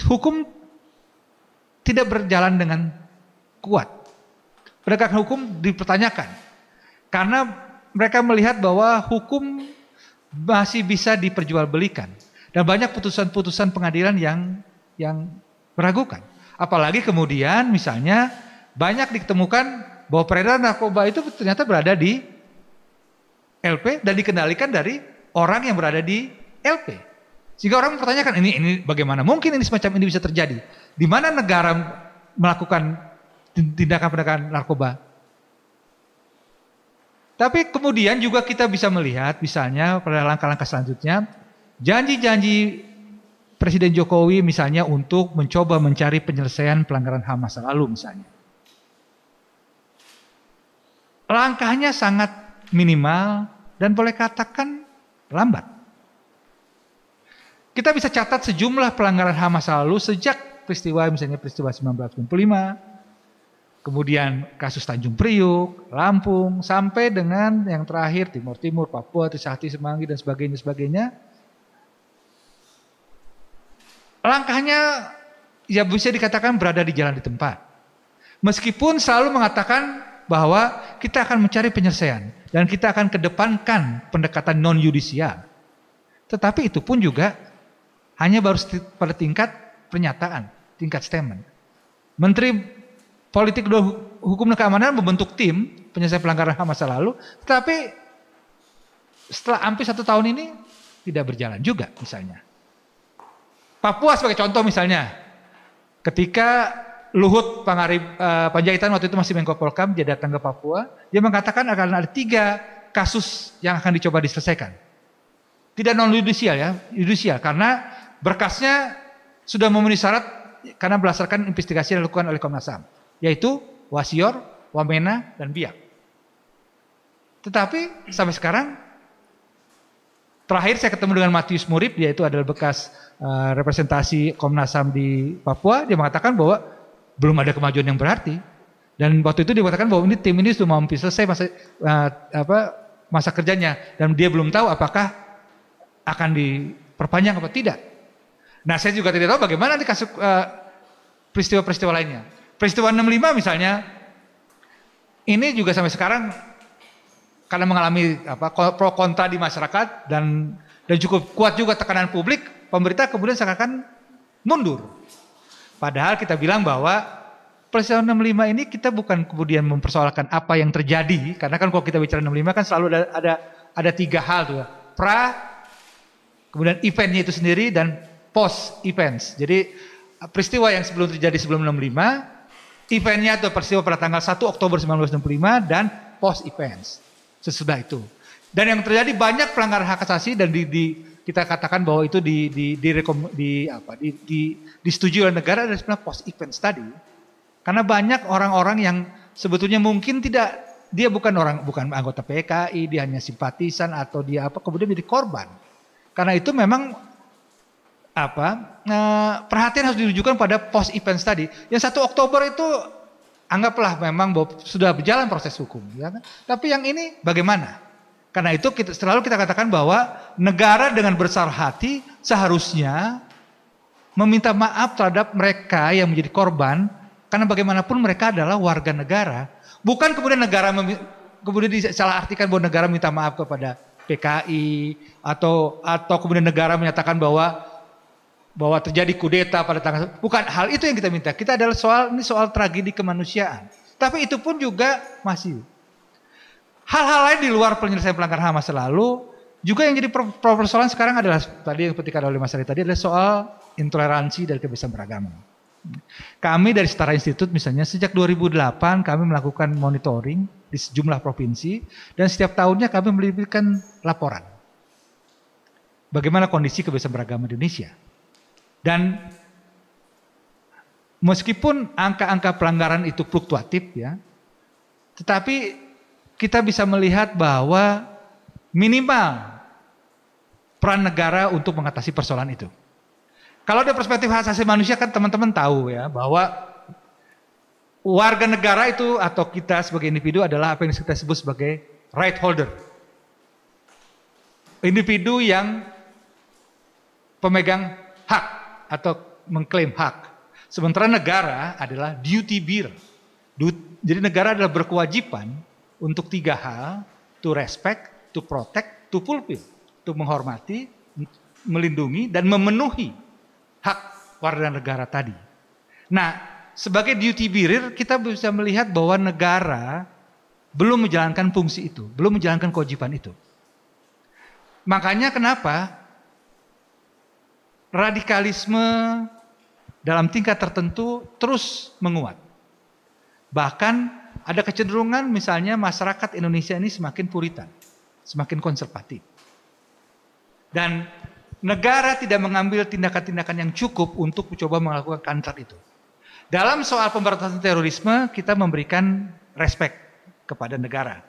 hukum tidak berjalan dengan kuat. Penegakan hukum dipertanyakan. Karena mereka melihat bahwa hukum masih bisa diperjualbelikan. Dan banyak putusan-putusan pengadilan yang yang meragukan. Apalagi kemudian misalnya banyak ditemukan bahwa peredaran narkoba itu ternyata berada di LP dan dikendalikan dari orang yang berada di LP. Jika orang mempertanyakan ini ini bagaimana mungkin ini semacam ini bisa terjadi? Di mana negara melakukan tindakan penegakan narkoba? Tapi kemudian juga kita bisa melihat misalnya pada langkah-langkah selanjutnya janji-janji Presiden Jokowi misalnya untuk mencoba mencari penyelesaian pelanggaran HAM masa lalu misalnya. Langkahnya sangat minimal dan boleh katakan lambat. Kita bisa catat sejumlah pelanggaran HAM masa lalu sejak peristiwa misalnya peristiwa 1995, kemudian kasus Tanjung Priuk, Lampung, sampai dengan yang terakhir Timur Timur, Papua, Trisakti, Semanggi dan sebagainya sebagainya. Langkahnya ya bisa dikatakan berada di jalan di tempat. Meskipun selalu mengatakan bahwa kita akan mencari penyelesaian dan kita akan kedepankan pendekatan non yudisial. Tetapi itu pun juga hanya baru pada tingkat pernyataan, tingkat statement. Menteri Politik Hukum dan Keamanan membentuk tim penyelesaian pelanggaran HAM masa lalu, tetapi setelah hampir satu tahun ini tidak berjalan juga misalnya. Papua sebagai contoh misalnya, ketika Luhut Pangarib, uh, eh, Panjaitan waktu itu masih Menko Polkam, dia datang ke Papua, dia mengatakan akan ada tiga kasus yang akan dicoba diselesaikan. Tidak non yudisial ya, yudisial karena berkasnya sudah memenuhi syarat karena berdasarkan investigasi yang dilakukan oleh Komnas HAM, yaitu Wasior, Wamena, dan Biak. Tetapi sampai sekarang, terakhir saya ketemu dengan Matius Murib, dia itu adalah bekas uh, representasi Komnas HAM di Papua, dia mengatakan bahwa belum ada kemajuan yang berarti. Dan waktu itu dia mengatakan bahwa ini tim ini sudah mampu selesai masa uh, apa masa kerjanya dan dia belum tahu apakah akan diperpanjang atau tidak. Nah saya juga tidak tahu bagaimana nanti kasus eh, peristiwa-peristiwa uh, lainnya. Peristiwa 65 misalnya, ini juga sampai sekarang karena mengalami apa pro kontra di masyarakat dan dan cukup kuat juga tekanan publik, pemerintah kemudian seakan mundur. Padahal kita bilang bahwa peristiwa 65 ini kita bukan kemudian mempersoalkan apa yang terjadi, karena kan kalau kita bicara 65 kan selalu ada ada, ada tiga hal tuh, ya. pra, kemudian eventnya itu sendiri dan post events. Jadi peristiwa yang sebelum terjadi sebelum 65, eventnya atau peristiwa pada tanggal 1 Oktober 1965 dan post events sesudah itu. Dan yang terjadi banyak pelanggaran hak asasi dan di, di kita katakan bahwa itu di di di, di apa di, di disetujui oleh negara dari sebenarnya post events tadi. Karena banyak orang-orang yang sebetulnya mungkin tidak dia bukan orang bukan anggota PKI, dia hanya simpatisan atau dia apa kemudian jadi korban. Karena itu memang apa nah, perhatian harus ditujukan pada post event tadi. Yang satu Oktober itu anggaplah memang bahwa sudah berjalan proses hukum, ya kan? tapi yang ini bagaimana? Karena itu kita, selalu kita katakan bahwa negara dengan besar hati seharusnya meminta maaf terhadap mereka yang menjadi korban karena bagaimanapun mereka adalah warga negara. Bukan kemudian negara kemudian disalah artikan bahwa negara minta maaf kepada PKI atau atau kemudian negara menyatakan bahwa bahwa terjadi kudeta pada tanggal bukan hal itu yang kita minta. Kita adalah soal ini soal tragedi kemanusiaan. Tapi itu pun juga masih hal-hal lain di luar penyelesaian pelanggaran HAM masa lalu juga yang jadi persoalan sekarang adalah tadi yang petikan oleh Mas Ali tadi adalah soal intoleransi dari kebebasan beragama. Kami dari Setara Institut misalnya sejak 2008 kami melakukan monitoring di sejumlah provinsi dan setiap tahunnya kami melibatkan laporan. Bagaimana kondisi kebebasan beragama di Indonesia? Dan meskipun angka-angka pelanggaran itu fluktuatif ya, tetapi kita bisa melihat bahwa minimal peran negara untuk mengatasi persoalan itu. Kalau dari perspektif hak asasi manusia kan teman-teman tahu ya bahwa warga negara itu atau kita sebagai individu adalah apa yang kita sebut sebagai right holder. Individu yang pemegang hak atau mengklaim hak. Sementara negara adalah duty bill. Jadi negara adalah berkewajiban untuk tiga hal, to respect, to protect, to fulfill. to menghormati, melindungi, dan memenuhi hak warga negara tadi. Nah, sebagai duty bearer kita bisa melihat bahwa negara belum menjalankan fungsi itu, belum menjalankan kewajiban itu. Makanya kenapa radikalisme dalam tingkat tertentu terus menguat. Bahkan ada kecenderungan misalnya masyarakat Indonesia ini semakin puritan, semakin konservatif. Dan negara tidak mengambil tindakan-tindakan yang cukup untuk mencoba melakukan kantor itu. Dalam soal pemberantasan terorisme, kita memberikan respek kepada negara.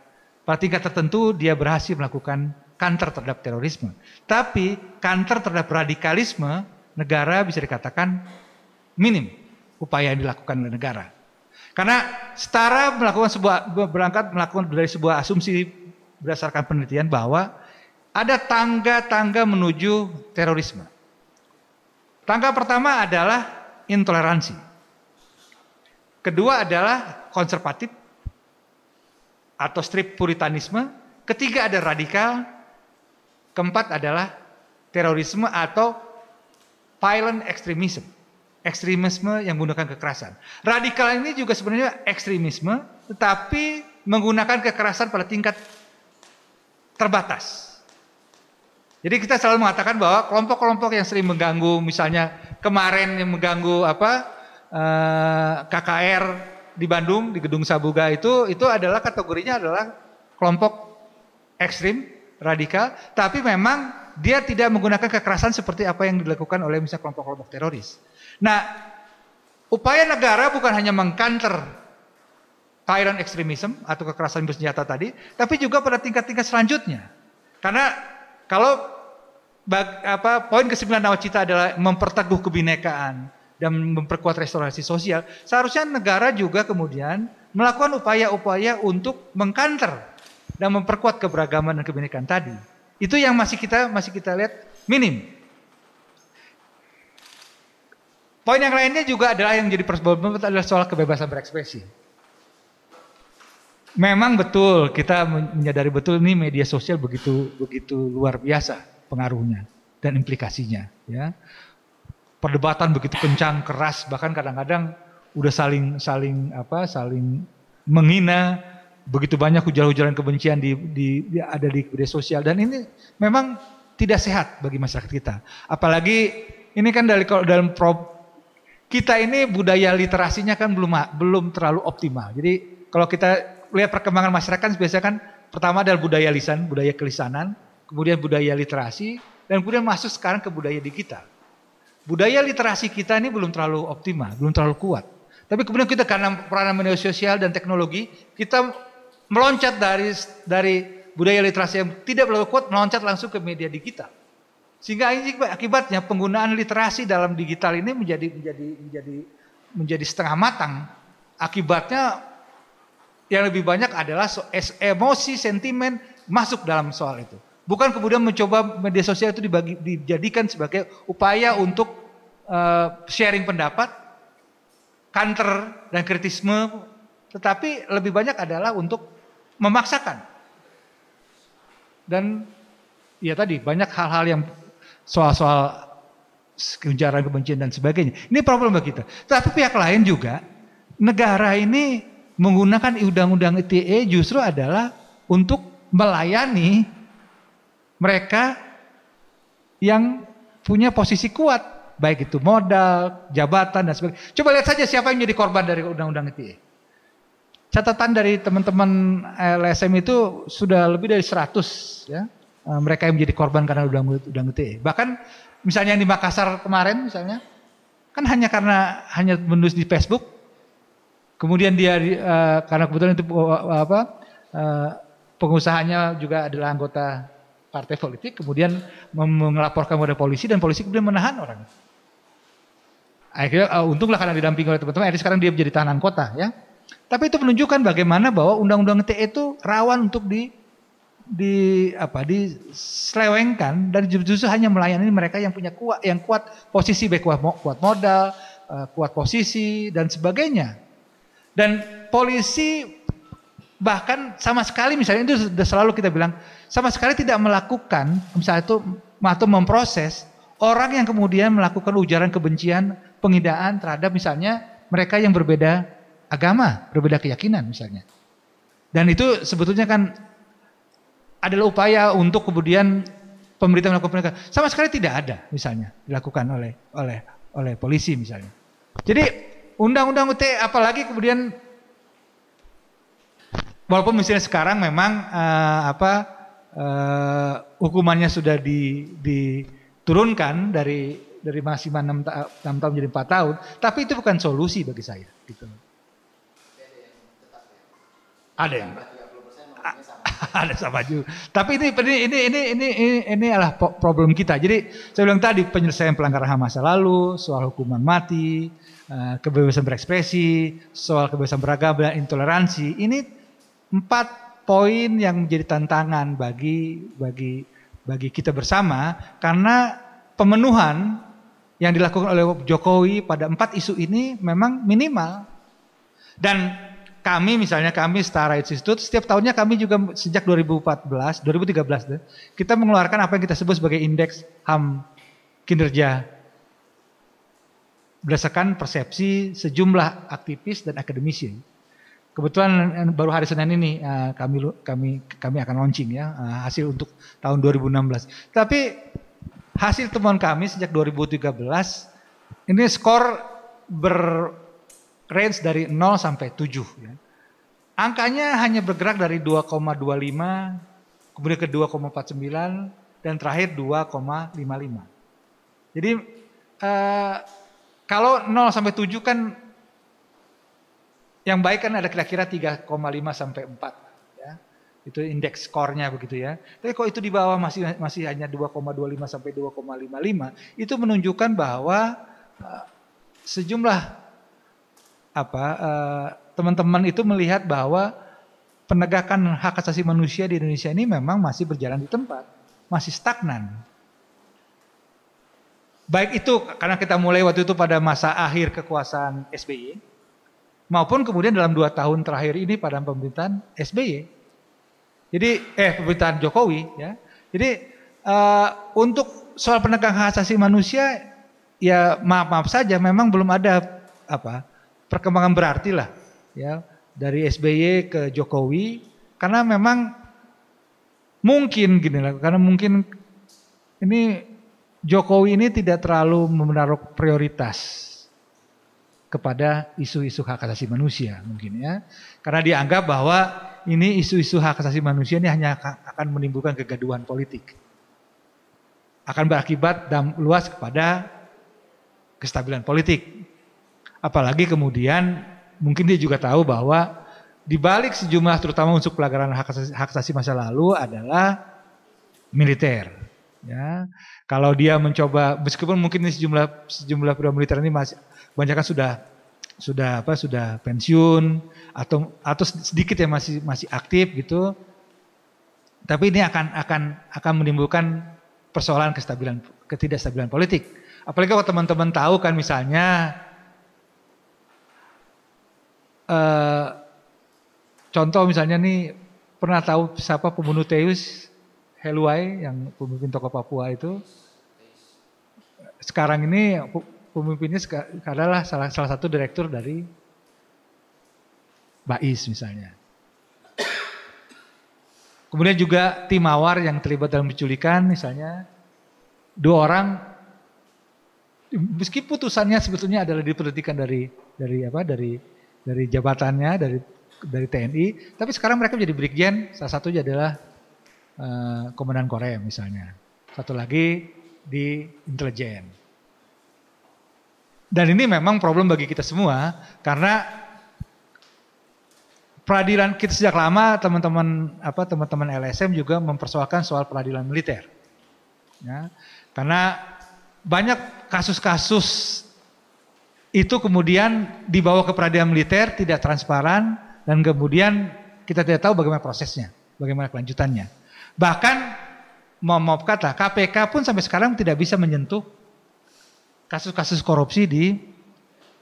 Pada tingkat tertentu, dia berhasil melakukan kantor terhadap terorisme. Tapi kantor terhadap radikalisme negara bisa dikatakan minim upaya yang dilakukan oleh negara. Karena setara melakukan sebuah berangkat melakukan dari sebuah asumsi berdasarkan penelitian bahwa ada tangga-tangga menuju terorisme. Tangga pertama adalah intoleransi. Kedua adalah konservatif atau strip puritanisme. Ketiga ada radikal, Keempat adalah terorisme atau violent extremism. Ekstremisme yang menggunakan kekerasan. Radikal ini juga sebenarnya ekstremisme, tetapi menggunakan kekerasan pada tingkat terbatas. Jadi kita selalu mengatakan bahwa kelompok-kelompok yang sering mengganggu, misalnya kemarin yang mengganggu apa eh, KKR di Bandung di Gedung Sabuga itu, itu adalah kategorinya adalah kelompok ekstrim radikal, tapi memang dia tidak menggunakan kekerasan seperti apa yang dilakukan oleh misalnya kelompok-kelompok teroris. Nah, upaya negara bukan hanya mengkanter tyrant ekstremisme atau kekerasan bersenjata tadi, tapi juga pada tingkat-tingkat selanjutnya. Karena kalau bag, apa poin ke nawacita adalah memperteguh kebinekaan dan memperkuat restorasi sosial, seharusnya negara juga kemudian melakukan upaya-upaya untuk mengkanter dan memperkuat keberagaman dan kebinekaan tadi. Itu yang masih kita masih kita lihat minim. Poin yang lainnya juga adalah yang jadi persoalan adalah soal kebebasan berekspresi. Memang betul kita menyadari betul ini media sosial begitu begitu luar biasa pengaruhnya dan implikasinya ya. Perdebatan begitu kencang, keras bahkan kadang-kadang udah saling saling apa saling menghina begitu banyak hujan ujaran kebencian di, di, di ada di media sosial dan ini memang tidak sehat bagi masyarakat kita. Apalagi ini kan dari kalau dalam pro, kita ini budaya literasinya kan belum belum terlalu optimal. Jadi kalau kita lihat perkembangan masyarakat biasanya kan pertama adalah budaya lisan, budaya kelisanan, kemudian budaya literasi dan kemudian masuk sekarang ke budaya digital. Budaya literasi kita ini belum terlalu optimal, belum terlalu kuat. Tapi kemudian kita karena peranan media sosial dan teknologi, kita meloncat dari dari budaya literasi yang tidak berlaku kuat meloncat langsung ke media digital. Sehingga akibatnya penggunaan literasi dalam digital ini menjadi menjadi menjadi menjadi setengah matang. Akibatnya yang lebih banyak adalah emosi, sentimen masuk dalam soal itu. Bukan kemudian mencoba media sosial itu dibagi, dijadikan sebagai upaya untuk uh, sharing pendapat, counter dan kritisme, tetapi lebih banyak adalah untuk memaksakan. Dan ya tadi banyak hal-hal yang soal-soal kebencian dan sebagainya. Ini problem bagi kita. Tapi pihak lain juga negara ini menggunakan undang-undang ITE justru adalah untuk melayani mereka yang punya posisi kuat, baik itu modal, jabatan dan sebagainya. Coba lihat saja siapa yang jadi korban dari undang-undang ITE catatan dari teman-teman eh, LSM itu sudah lebih dari 100 ya. Eh, mereka yang menjadi korban karena udang udang ITE. Bahkan misalnya yang di Makassar kemarin misalnya kan hanya karena hanya menulis di Facebook kemudian dia eh, karena kebetulan itu apa uh, pengusahanya juga adalah anggota partai politik kemudian melaporkan kepada polisi dan polisi kemudian menahan orang akhirnya uh, untunglah karena didampingi oleh teman-teman akhirnya sekarang dia menjadi tahanan kota ya tapi itu menunjukkan bagaimana bahwa undang-undang TE itu rawan untuk di di apa diselewengkan dan justru hanya melayani mereka yang punya kuat yang kuat posisi baik kuat modal, eh, kuat posisi dan sebagainya. Dan polisi bahkan sama sekali misalnya itu sudah selalu kita bilang sama sekali tidak melakukan misalnya itu atau memproses orang yang kemudian melakukan ujaran kebencian, penghinaan terhadap misalnya mereka yang berbeda agama, berbeda keyakinan misalnya. Dan itu sebetulnya kan adalah upaya untuk kemudian pemerintah melakukan penegakan. Sama sekali tidak ada misalnya dilakukan oleh oleh oleh polisi misalnya. Jadi undang-undang UT, apalagi kemudian walaupun misalnya sekarang memang uh, apa uh, hukumannya sudah di, diturunkan dari dari maksimal 6, 6 tahun menjadi 4 tahun, tapi itu bukan solusi bagi saya gitu. Ada yang ada sama juga. Tapi ini ini ini ini ini ini, adalah problem kita. Jadi saya bilang tadi penyelesaian pelanggaran HAM masa lalu, soal hukuman mati, eh, kebebasan berekspresi, soal kebebasan beragama dan intoleransi. Ini empat poin yang menjadi tantangan bagi bagi bagi kita bersama karena pemenuhan yang dilakukan oleh Jokowi pada empat isu ini memang minimal dan kami misalnya kami Setara Institute setiap tahunnya kami juga sejak 2014, 2013 deh, kita mengeluarkan apa yang kita sebut sebagai indeks HAM kinerja berdasarkan persepsi sejumlah aktivis dan akademisi. Kebetulan baru hari Senin ini eh, kami kami kami akan launching ya eh, hasil untuk tahun 2016. Tapi hasil temuan kami sejak 2013 ini skor ber range dari 0 sampai 7. Ya. Angkanya hanya bergerak dari 2,25, kemudian ke 2,49, dan terakhir 2,55. Jadi eh, kalau 0 sampai 7 kan yang baik kan ada kira-kira 3,5 sampai 4. Ya. Itu indeks skornya begitu ya. Tapi kalau itu di bawah masih masih hanya 2,25 sampai 2,55, itu menunjukkan bahwa eh, sejumlah apa eh, teman-teman itu melihat bahwa penegakan hak asasi manusia di Indonesia ini memang masih berjalan di tempat, masih stagnan. Baik itu karena kita mulai waktu itu pada masa akhir kekuasaan SBY, maupun kemudian dalam dua tahun terakhir ini pada pemerintahan SBY. Jadi eh pemerintahan Jokowi ya. Jadi uh, untuk soal penegakan hak asasi manusia ya maaf maaf saja memang belum ada apa perkembangan berarti lah ya dari SBY ke Jokowi karena memang mungkin gini lah karena mungkin ini Jokowi ini tidak terlalu menaruh prioritas kepada isu-isu hak asasi manusia mungkin ya. Karena dianggap bahwa ini isu-isu hak asasi manusia ini hanya akan menimbulkan kegaduhan politik. Akan berakibat luas kepada kestabilan politik. Apalagi kemudian mungkin dia juga tahu bahwa di balik sejumlah terutama untuk pelanggaran hak asasi, hak asasi masa lalu adalah militer. Ya, kalau dia mencoba meskipun mungkin ini sejumlah sejumlah perwira militer ini masih kebanyakan sudah sudah apa sudah pensiun atau atau sedikit yang masih masih aktif gitu. Tapi ini akan akan akan menimbulkan persoalan kestabilan ketidakstabilan politik. Apalagi kalau teman-teman tahu kan misalnya Eh, contoh misalnya nih pernah tahu siapa pembunuh Teus Heluai yang pemimpin tokoh Papua itu sekarang ini pemimpinnya adalah salah, salah satu direktur dari Bais misalnya. Kemudian juga tim mawar yang terlibat dalam penculikan misalnya dua orang meski putusannya sebetulnya adalah diperhatikan dari dari apa dari dari jabatannya dari dari TNI, tapi sekarang mereka menjadi brigjen, salah satunya adalah uh, Komandan Korea misalnya. Satu lagi di intelijen. Dan ini memang problem bagi kita semua karena peradilan kita sejak lama teman-teman apa teman-teman LSM juga mempersoalkan soal peradilan militer. Ya, karena banyak kasus-kasus itu kemudian dibawa ke peradilan militer tidak transparan dan kemudian kita tidak tahu bagaimana prosesnya, bagaimana kelanjutannya. Bahkan mau maaf kata KPK pun sampai sekarang tidak bisa menyentuh kasus-kasus korupsi di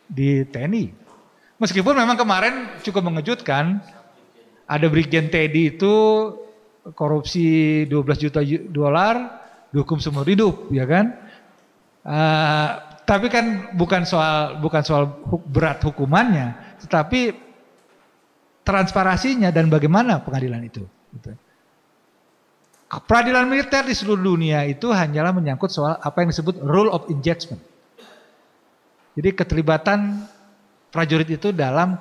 di TNI. Meskipun memang kemarin cukup mengejutkan ada Brigjen Teddy itu korupsi 12 juta dolar, dihukum seumur hidup, ya kan? Uh, tapi kan bukan soal bukan soal berat hukumannya, tetapi transparasinya dan bagaimana pengadilan itu. Gitu. Peradilan militer di seluruh dunia itu hanyalah menyangkut soal apa yang disebut rule of engagement. Jadi keterlibatan prajurit itu dalam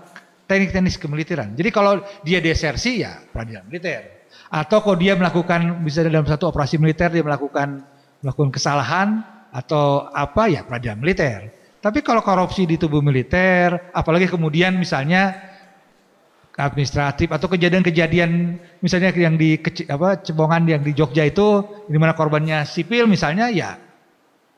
teknik-teknik kemiliteran. Jadi kalau dia desersi ya peradilan militer. Atau kalau dia melakukan bisa dalam satu operasi militer dia melakukan melakukan kesalahan, atau apa ya peradilan militer. Tapi kalau korupsi di tubuh militer, apalagi kemudian misalnya administratif atau kejadian-kejadian misalnya yang di apa cebongan yang di Jogja itu di mana korbannya sipil misalnya ya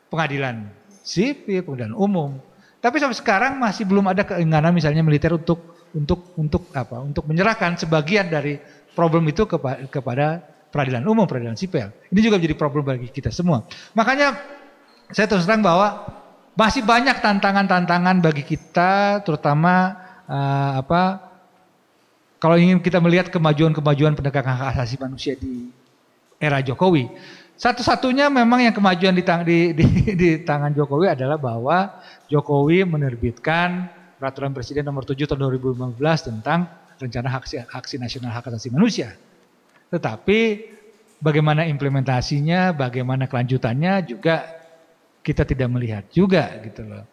pengadilan sipil, pengadilan umum. Tapi sampai sekarang masih belum ada keinginan misalnya militer untuk untuk untuk apa? Untuk menyerahkan sebagian dari problem itu kepa, kepada peradilan umum, peradilan sipil. Ini juga menjadi problem bagi kita semua. Makanya saya terus terang bahwa masih banyak tantangan-tantangan bagi kita, terutama uh, apa kalau ingin kita melihat kemajuan-kemajuan penegakan hak asasi manusia di era Jokowi. Satu-satunya memang yang kemajuan di, tang, di, di, di tangan Jokowi adalah bahwa Jokowi menerbitkan peraturan presiden nomor 7 tahun 2015 tentang rencana aksi, aksi nasional hak asasi manusia. Tetapi bagaimana implementasinya, bagaimana kelanjutannya juga kita tidak melihat juga gitu loh.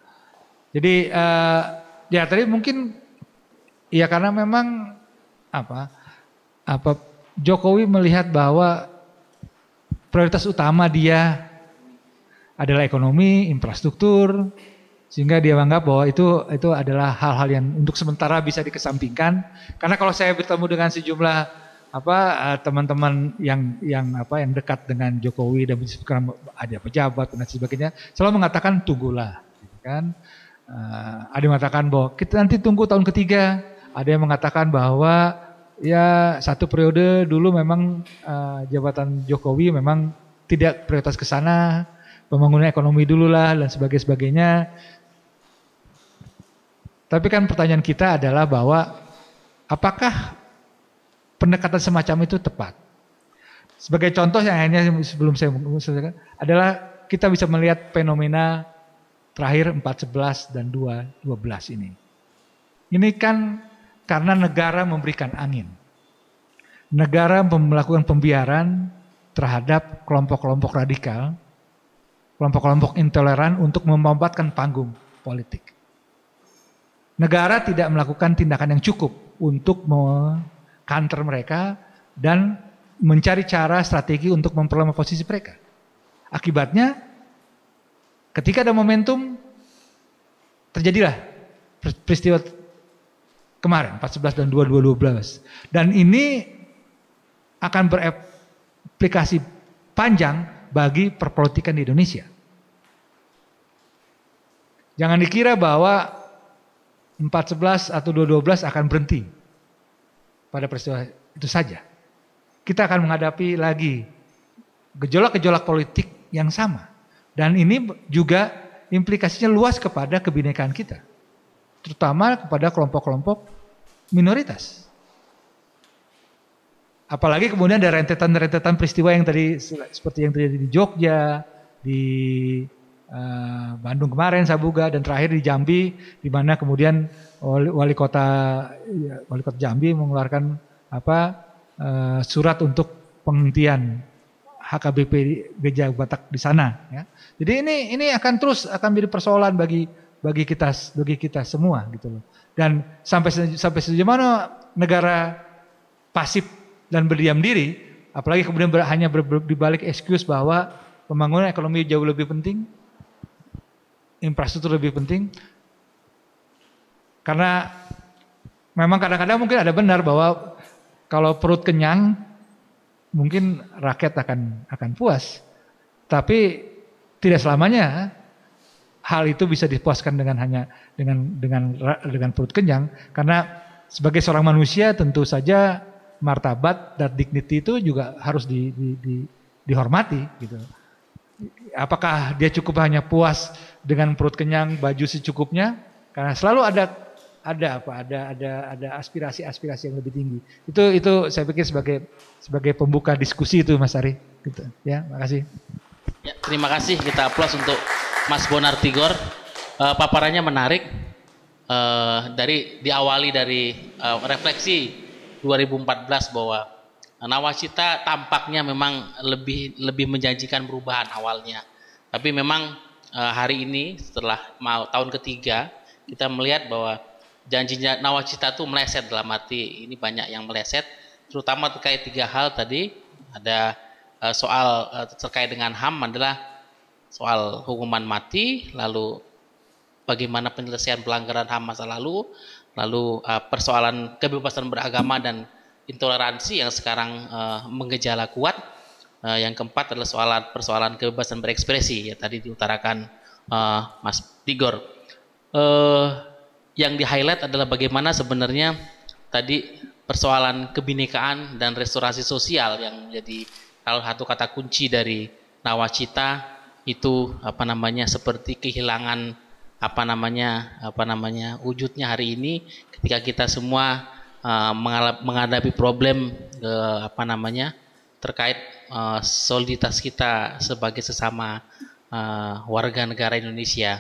Jadi uh, ya tadi mungkin ya karena memang apa apa Jokowi melihat bahwa prioritas utama dia adalah ekonomi, infrastruktur, sehingga dia menganggap bahwa itu itu adalah hal-hal yang untuk sementara bisa dikesampingkan. Karena kalau saya bertemu dengan sejumlah apa eh, teman-teman yang yang apa yang dekat dengan Jokowi dan sekarang ada pejabat dan sebagainya selalu mengatakan tunggulah gitu kan uh, ada yang mengatakan bahwa kita nanti tunggu tahun ketiga ada yang mengatakan bahwa ya satu periode dulu memang uh, jabatan Jokowi memang tidak prioritas ke sana pembangunan ekonomi dulu lah dan sebagainya sebagainya tapi kan pertanyaan kita adalah bahwa apakah pendekatan semacam itu tepat. Sebagai contoh yang akhirnya sebelum saya mengusulkan adalah kita bisa melihat fenomena terakhir 411 dan 212 ini. Ini kan karena negara memberikan angin. Negara melakukan pembiaran terhadap kelompok-kelompok radikal, kelompok-kelompok intoleran untuk memompatkan panggung politik. Negara tidak melakukan tindakan yang cukup untuk kantor mereka dan mencari cara strategi untuk memperlemah posisi mereka. Akibatnya ketika ada momentum terjadilah peristiwa kemarin 14 dan 2212. Dan ini akan beraplikasi panjang bagi perpolitikan di Indonesia. Jangan dikira bahwa 14 atau 212 akan berhenti pada peristiwa itu saja. Kita akan menghadapi lagi gejolak-gejolak politik yang sama. Dan ini juga implikasinya luas kepada kebinekaan kita. Terutama kepada kelompok-kelompok minoritas. Apalagi kemudian ada rentetan-rentetan peristiwa yang tadi seperti yang terjadi di Jogja, di uh, Bandung kemarin Sabuga dan terakhir di Jambi di mana kemudian wali, wali kota iya, wali kota Jambi mengeluarkan apa uh, surat untuk penghentian HKBP Gereja Batak di sana. Ya. Jadi ini ini akan terus akan menjadi persoalan bagi bagi kita bagi kita semua gitu loh. Dan sampai sampai sejauh mana negara pasif dan berdiam diri, apalagi kemudian ber, hanya ber, ber, dibalik excuse bahwa pembangunan ekonomi jauh lebih penting, infrastruktur lebih penting, karena memang kadang-kadang mungkin ada benar bahwa kalau perut kenyang mungkin rakyat akan akan puas. Tapi tidak selamanya hal itu bisa dipuaskan dengan hanya dengan dengan dengan perut kenyang karena sebagai seorang manusia tentu saja martabat dan dignity itu juga harus di, di, di, dihormati gitu. Apakah dia cukup hanya puas dengan perut kenyang, baju secukupnya? Karena selalu ada ada apa ada ada ada aspirasi-aspirasi yang lebih tinggi. Itu itu saya pikir sebagai sebagai pembuka diskusi itu Mas Ari. Gitu. Ya, makasih. Ya, terima kasih kita aplaus untuk Mas Bonar Tigor. Uh, eh, paparannya menarik. Uh, dari diawali dari uh, refleksi 2014 bahwa nawacita tampaknya memang lebih lebih menjanjikan perubahan awalnya. Tapi memang uh, hari ini setelah mau tahun ketiga kita melihat bahwa janjinya nawacita itu meleset dalam hati. Ini banyak yang meleset, terutama terkait tiga hal tadi. Ada eh, soal eh, terkait dengan HAM adalah soal hukuman mati, lalu bagaimana penyelesaian pelanggaran HAM masa lalu, lalu eh, persoalan kebebasan beragama dan intoleransi yang sekarang uh, kuat. yang keempat adalah soalan persoalan kebebasan berekspresi ya tadi diutarakan Mas Tigor yang di-highlight adalah bagaimana sebenarnya tadi persoalan kebinekaan dan restorasi sosial yang menjadi salah satu kata kunci dari nawacita itu apa namanya seperti kehilangan apa namanya apa namanya wujudnya hari ini ketika kita semua uh, menghadapi problem uh, apa namanya terkait uh, soliditas kita sebagai sesama uh, warga negara Indonesia.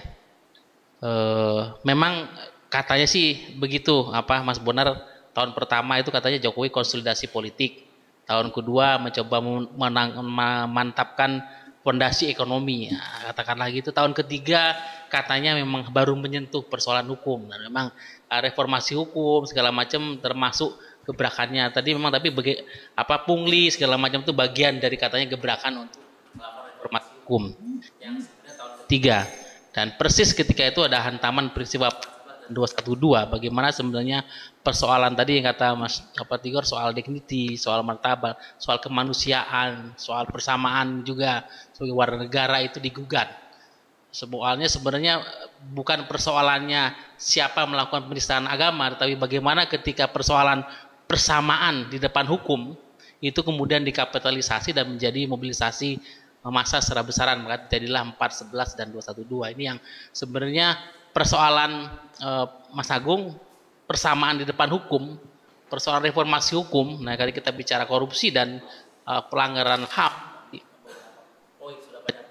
Uh, memang katanya sih begitu apa Mas Bonar tahun pertama itu katanya Jokowi konsolidasi politik tahun kedua mencoba menang, memantapkan fondasi ekonomi katakan ya, katakanlah gitu tahun ketiga katanya memang baru menyentuh persoalan hukum dan memang ah, reformasi hukum segala macam termasuk gebrakannya tadi memang tapi bagi, apa pungli segala macam itu bagian dari katanya gebrakan untuk reformasi hukum yang tahun ketiga dan persis ketika itu ada hantaman peristiwa 212 bagaimana sebenarnya persoalan tadi yang kata Mas apa Tigor soal dignity, soal martabat, soal kemanusiaan, soal persamaan juga sebagai warga negara itu digugat. Soalnya sebenarnya bukan persoalannya siapa melakukan penistaan agama, tapi bagaimana ketika persoalan persamaan di depan hukum itu kemudian dikapitalisasi dan menjadi mobilisasi masa secara besaran maka jadilah 4, dan 212 ini yang sebenarnya persoalan eh, Mas Agung persamaan di depan hukum, persoalan reformasi hukum. Nah, kali kita bicara korupsi dan eh, pelanggaran HAM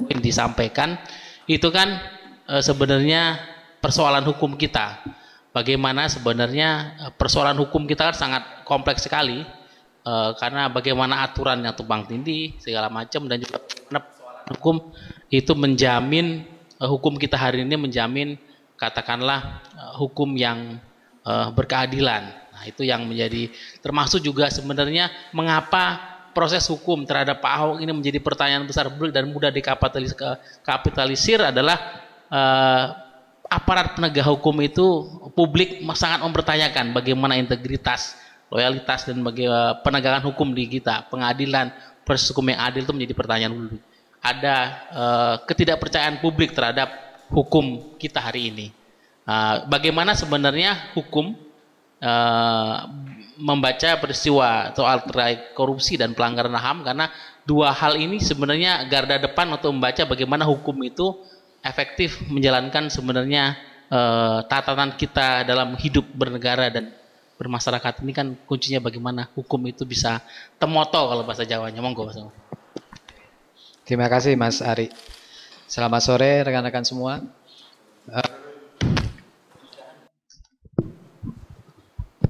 yang disampaikan itu kan eh, sebenarnya persoalan hukum kita. Bagaimana sebenarnya persoalan hukum kita kan sangat kompleks sekali karena bagaimana aturan yang tumpang tindih segala macam dan juga hukum itu menjamin hukum kita hari ini menjamin katakanlah eh, hukum yang eh, berkeadilan. Nah, itu yang menjadi termasuk juga sebenarnya mengapa proses hukum terhadap Pak Ahok ini menjadi pertanyaan besar publik dan mudah dikapitalisir adalah eh, aparat penegak hukum itu publik sangat mempertanyakan bagaimana integritas, loyalitas dan bagaimana eh, penegakan hukum di kita, pengadilan, proses hukum yang adil itu menjadi pertanyaan publik. Ada eh, ketidakpercayaan publik terhadap hukum kita hari ini. Uh, bagaimana sebenarnya hukum uh, membaca peristiwa soal alterai korupsi dan pelanggaran HAM karena dua hal ini sebenarnya garda depan untuk membaca bagaimana hukum itu efektif menjalankan sebenarnya uh, tatanan kita dalam hidup bernegara dan bermasyarakat ini kan kuncinya bagaimana hukum itu bisa temoto kalau bahasa Jawanya. Monggo Mas. Terima kasih Mas Ari. Selamat sore rekan-rekan semua.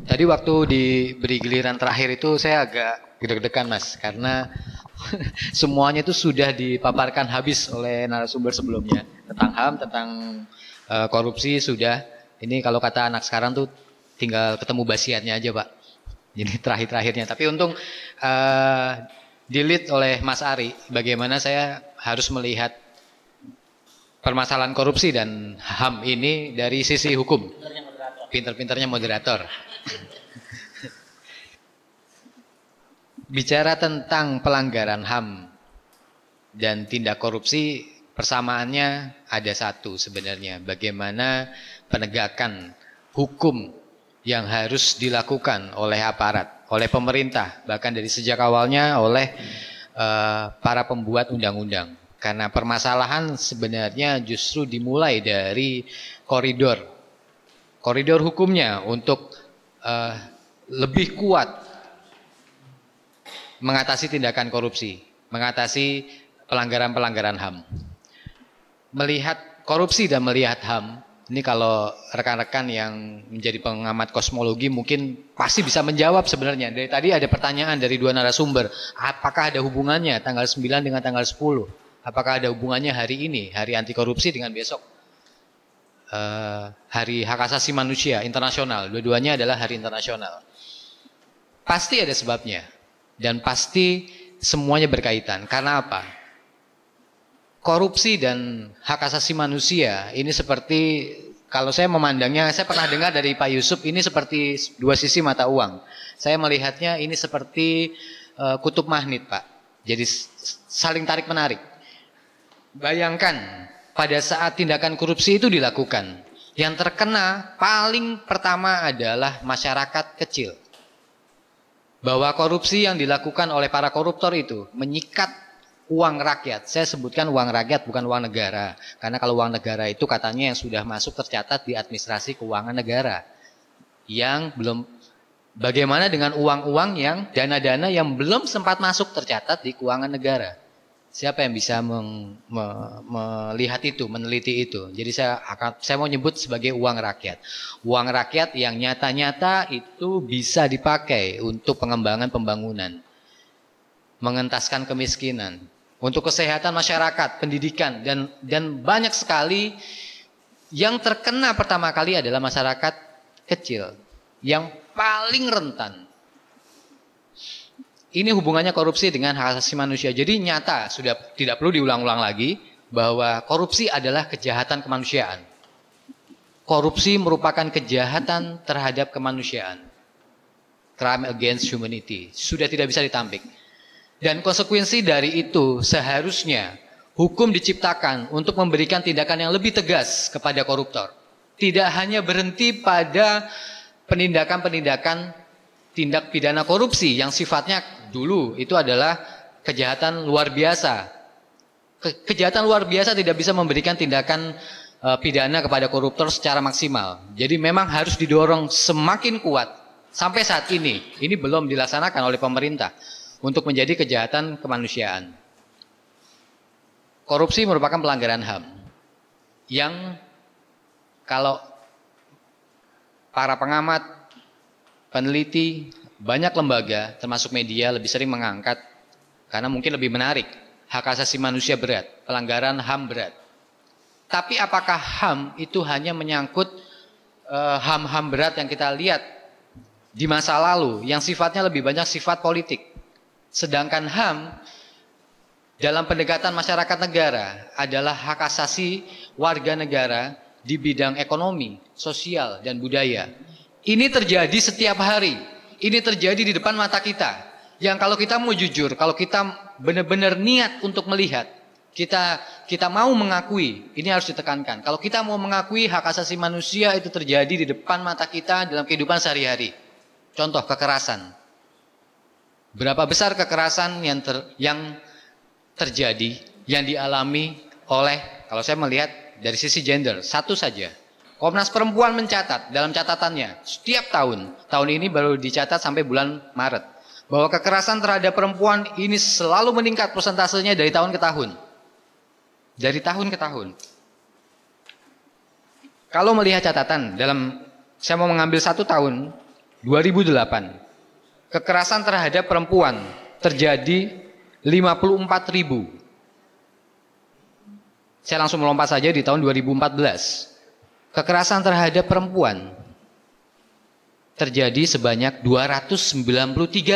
Jadi waktu diberi giliran terakhir itu saya agak deg-degan mas, karena semuanya itu sudah dipaparkan habis oleh narasumber sebelumnya tentang HAM, tentang uh, korupsi sudah. Ini kalau kata anak sekarang tuh tinggal ketemu basiannya aja pak. Jadi terakhir-terakhirnya. Tapi untung uh, eh, dilit oleh Mas Ari, bagaimana saya harus melihat permasalahan korupsi dan HAM ini dari sisi hukum. Pinter-pinternya moderator. Bicara tentang pelanggaran HAM dan tindak korupsi, persamaannya ada satu sebenarnya. Bagaimana penegakan hukum yang harus dilakukan oleh aparat, oleh pemerintah, bahkan dari sejak awalnya oleh eh, para pembuat undang-undang karena permasalahan sebenarnya justru dimulai dari koridor. Koridor hukumnya untuk uh, lebih kuat mengatasi tindakan korupsi, mengatasi pelanggaran-pelanggaran HAM. Melihat korupsi dan melihat HAM, ini kalau rekan-rekan yang menjadi pengamat kosmologi mungkin pasti bisa menjawab sebenarnya. Dari tadi ada pertanyaan dari dua narasumber, apakah ada hubungannya tanggal 9 dengan tanggal 10? Apakah ada hubungannya hari ini, hari anti korupsi dengan besok? Uh, hari hak asasi manusia internasional, dua-duanya adalah hari internasional. Pasti ada sebabnya dan pasti semuanya berkaitan. Karena apa? Korupsi dan hak asasi manusia ini seperti kalau saya memandangnya, saya pernah dengar dari Pak Yusuf ini seperti dua sisi mata uang. Saya melihatnya ini seperti uh, kutub magnet, Pak. Jadi saling tarik menarik. Bayangkan pada saat tindakan korupsi itu dilakukan, yang terkena paling pertama adalah masyarakat kecil. Bahwa korupsi yang dilakukan oleh para koruptor itu menyikat uang rakyat. Saya sebutkan uang rakyat bukan uang negara. Karena kalau uang negara itu katanya yang sudah masuk tercatat di administrasi keuangan negara. Yang belum bagaimana dengan uang-uang yang dana-dana yang belum sempat masuk tercatat di keuangan negara siapa yang bisa meng, me, melihat itu, meneliti itu. Jadi saya akan saya mau nyebut sebagai uang rakyat. Uang rakyat yang nyata-nyata itu bisa dipakai untuk pengembangan pembangunan, mengentaskan kemiskinan, untuk kesehatan masyarakat, pendidikan dan dan banyak sekali yang terkena pertama kali adalah masyarakat kecil yang paling rentan ini hubungannya korupsi dengan hak asasi manusia. Jadi nyata sudah tidak perlu diulang-ulang lagi bahwa korupsi adalah kejahatan kemanusiaan. Korupsi merupakan kejahatan terhadap kemanusiaan. Crime against humanity sudah tidak bisa ditampik. Dan konsekuensi dari itu seharusnya hukum diciptakan untuk memberikan tindakan yang lebih tegas kepada koruptor. Tidak hanya berhenti pada penindakan-penindakan tindak pidana korupsi yang sifatnya dulu itu adalah kejahatan luar biasa. Ke kejahatan luar biasa tidak bisa memberikan tindakan e, pidana kepada koruptor secara maksimal. Jadi memang harus didorong semakin kuat sampai saat ini. Ini belum dilaksanakan oleh pemerintah untuk menjadi kejahatan kemanusiaan. Korupsi merupakan pelanggaran HAM yang kalau para pengamat, peneliti, banyak lembaga, termasuk media, lebih sering mengangkat karena mungkin lebih menarik. Hak asasi manusia berat, pelanggaran HAM berat. Tapi apakah HAM itu hanya menyangkut HAM-HAM eh, uh, berat yang kita lihat di masa lalu, yang sifatnya lebih banyak sifat politik. Sedangkan HAM dalam pendekatan masyarakat negara adalah hak asasi warga negara di bidang ekonomi, sosial, dan budaya. Ini terjadi setiap hari ini terjadi di depan mata kita. Yang kalau kita mau jujur, kalau kita benar-benar niat untuk melihat, kita kita mau mengakui, ini harus ditekankan. Kalau kita mau mengakui hak asasi manusia itu terjadi di depan mata kita dalam kehidupan sehari-hari. Contoh kekerasan. Berapa besar kekerasan yang ter, yang terjadi, yang dialami oleh kalau saya melihat dari sisi gender, satu saja Komnas Perempuan mencatat dalam catatannya setiap tahun, tahun ini baru dicatat sampai bulan Maret, bahwa kekerasan terhadap perempuan ini selalu meningkat persentasenya dari tahun ke tahun. Dari tahun ke tahun. Kalau melihat catatan dalam saya mau mengambil satu tahun 2008 kekerasan terhadap perempuan terjadi 54 ribu. Saya langsung melompat saja di tahun 2014. Kekerasan terhadap perempuan terjadi sebanyak 293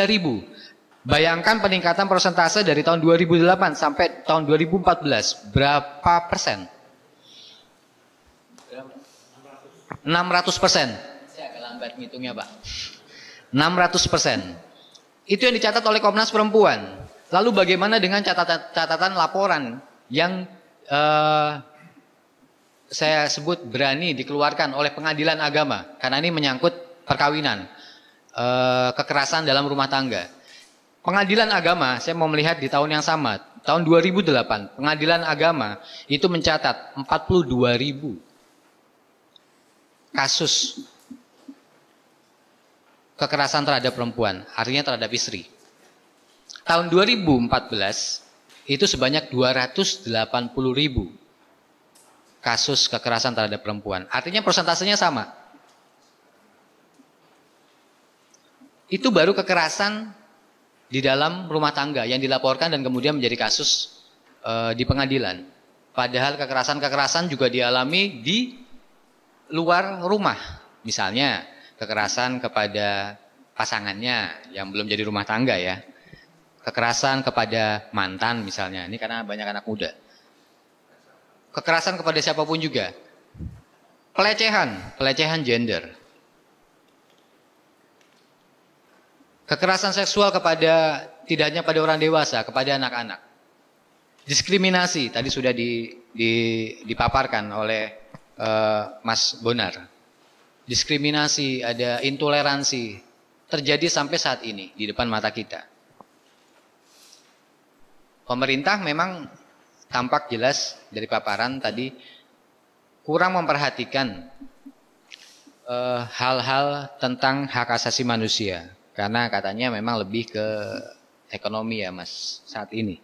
ribu. Bayangkan peningkatan persentase dari tahun 2008 sampai tahun 2014. Berapa persen? 600 persen. Saya agak lambat ngitungnya Pak. 600 persen. Itu yang dicatat oleh Komnas Perempuan. Lalu bagaimana dengan catatan, catatan laporan yang uh, saya sebut berani dikeluarkan oleh pengadilan agama karena ini menyangkut perkawinan, eh, kekerasan dalam rumah tangga. Pengadilan agama, saya mau melihat di tahun yang sama, tahun 2008, pengadilan agama itu mencatat 42 ribu kasus kekerasan terhadap perempuan, artinya terhadap istri. Tahun 2014 itu sebanyak 280 ribu kasus kekerasan terhadap perempuan. Artinya persentasenya sama. Itu baru kekerasan di dalam rumah tangga yang dilaporkan dan kemudian menjadi kasus e, di pengadilan. Padahal kekerasan-kekerasan juga dialami di luar rumah. Misalnya kekerasan kepada pasangannya yang belum jadi rumah tangga ya. Kekerasan kepada mantan misalnya. Ini karena banyak anak muda Kekerasan kepada siapapun juga. Pelecehan, pelecehan gender. Kekerasan seksual kepada tidak hanya pada orang dewasa, kepada anak-anak. Diskriminasi tadi sudah di, di, dipaparkan oleh uh, Mas Bonar. Diskriminasi, ada intoleransi terjadi sampai saat ini di depan mata kita. Pemerintah memang tampak jelas dari paparan tadi kurang memperhatikan eh, hal-hal uh, tentang hak asasi manusia karena katanya memang lebih ke ekonomi ya Mas saat ini.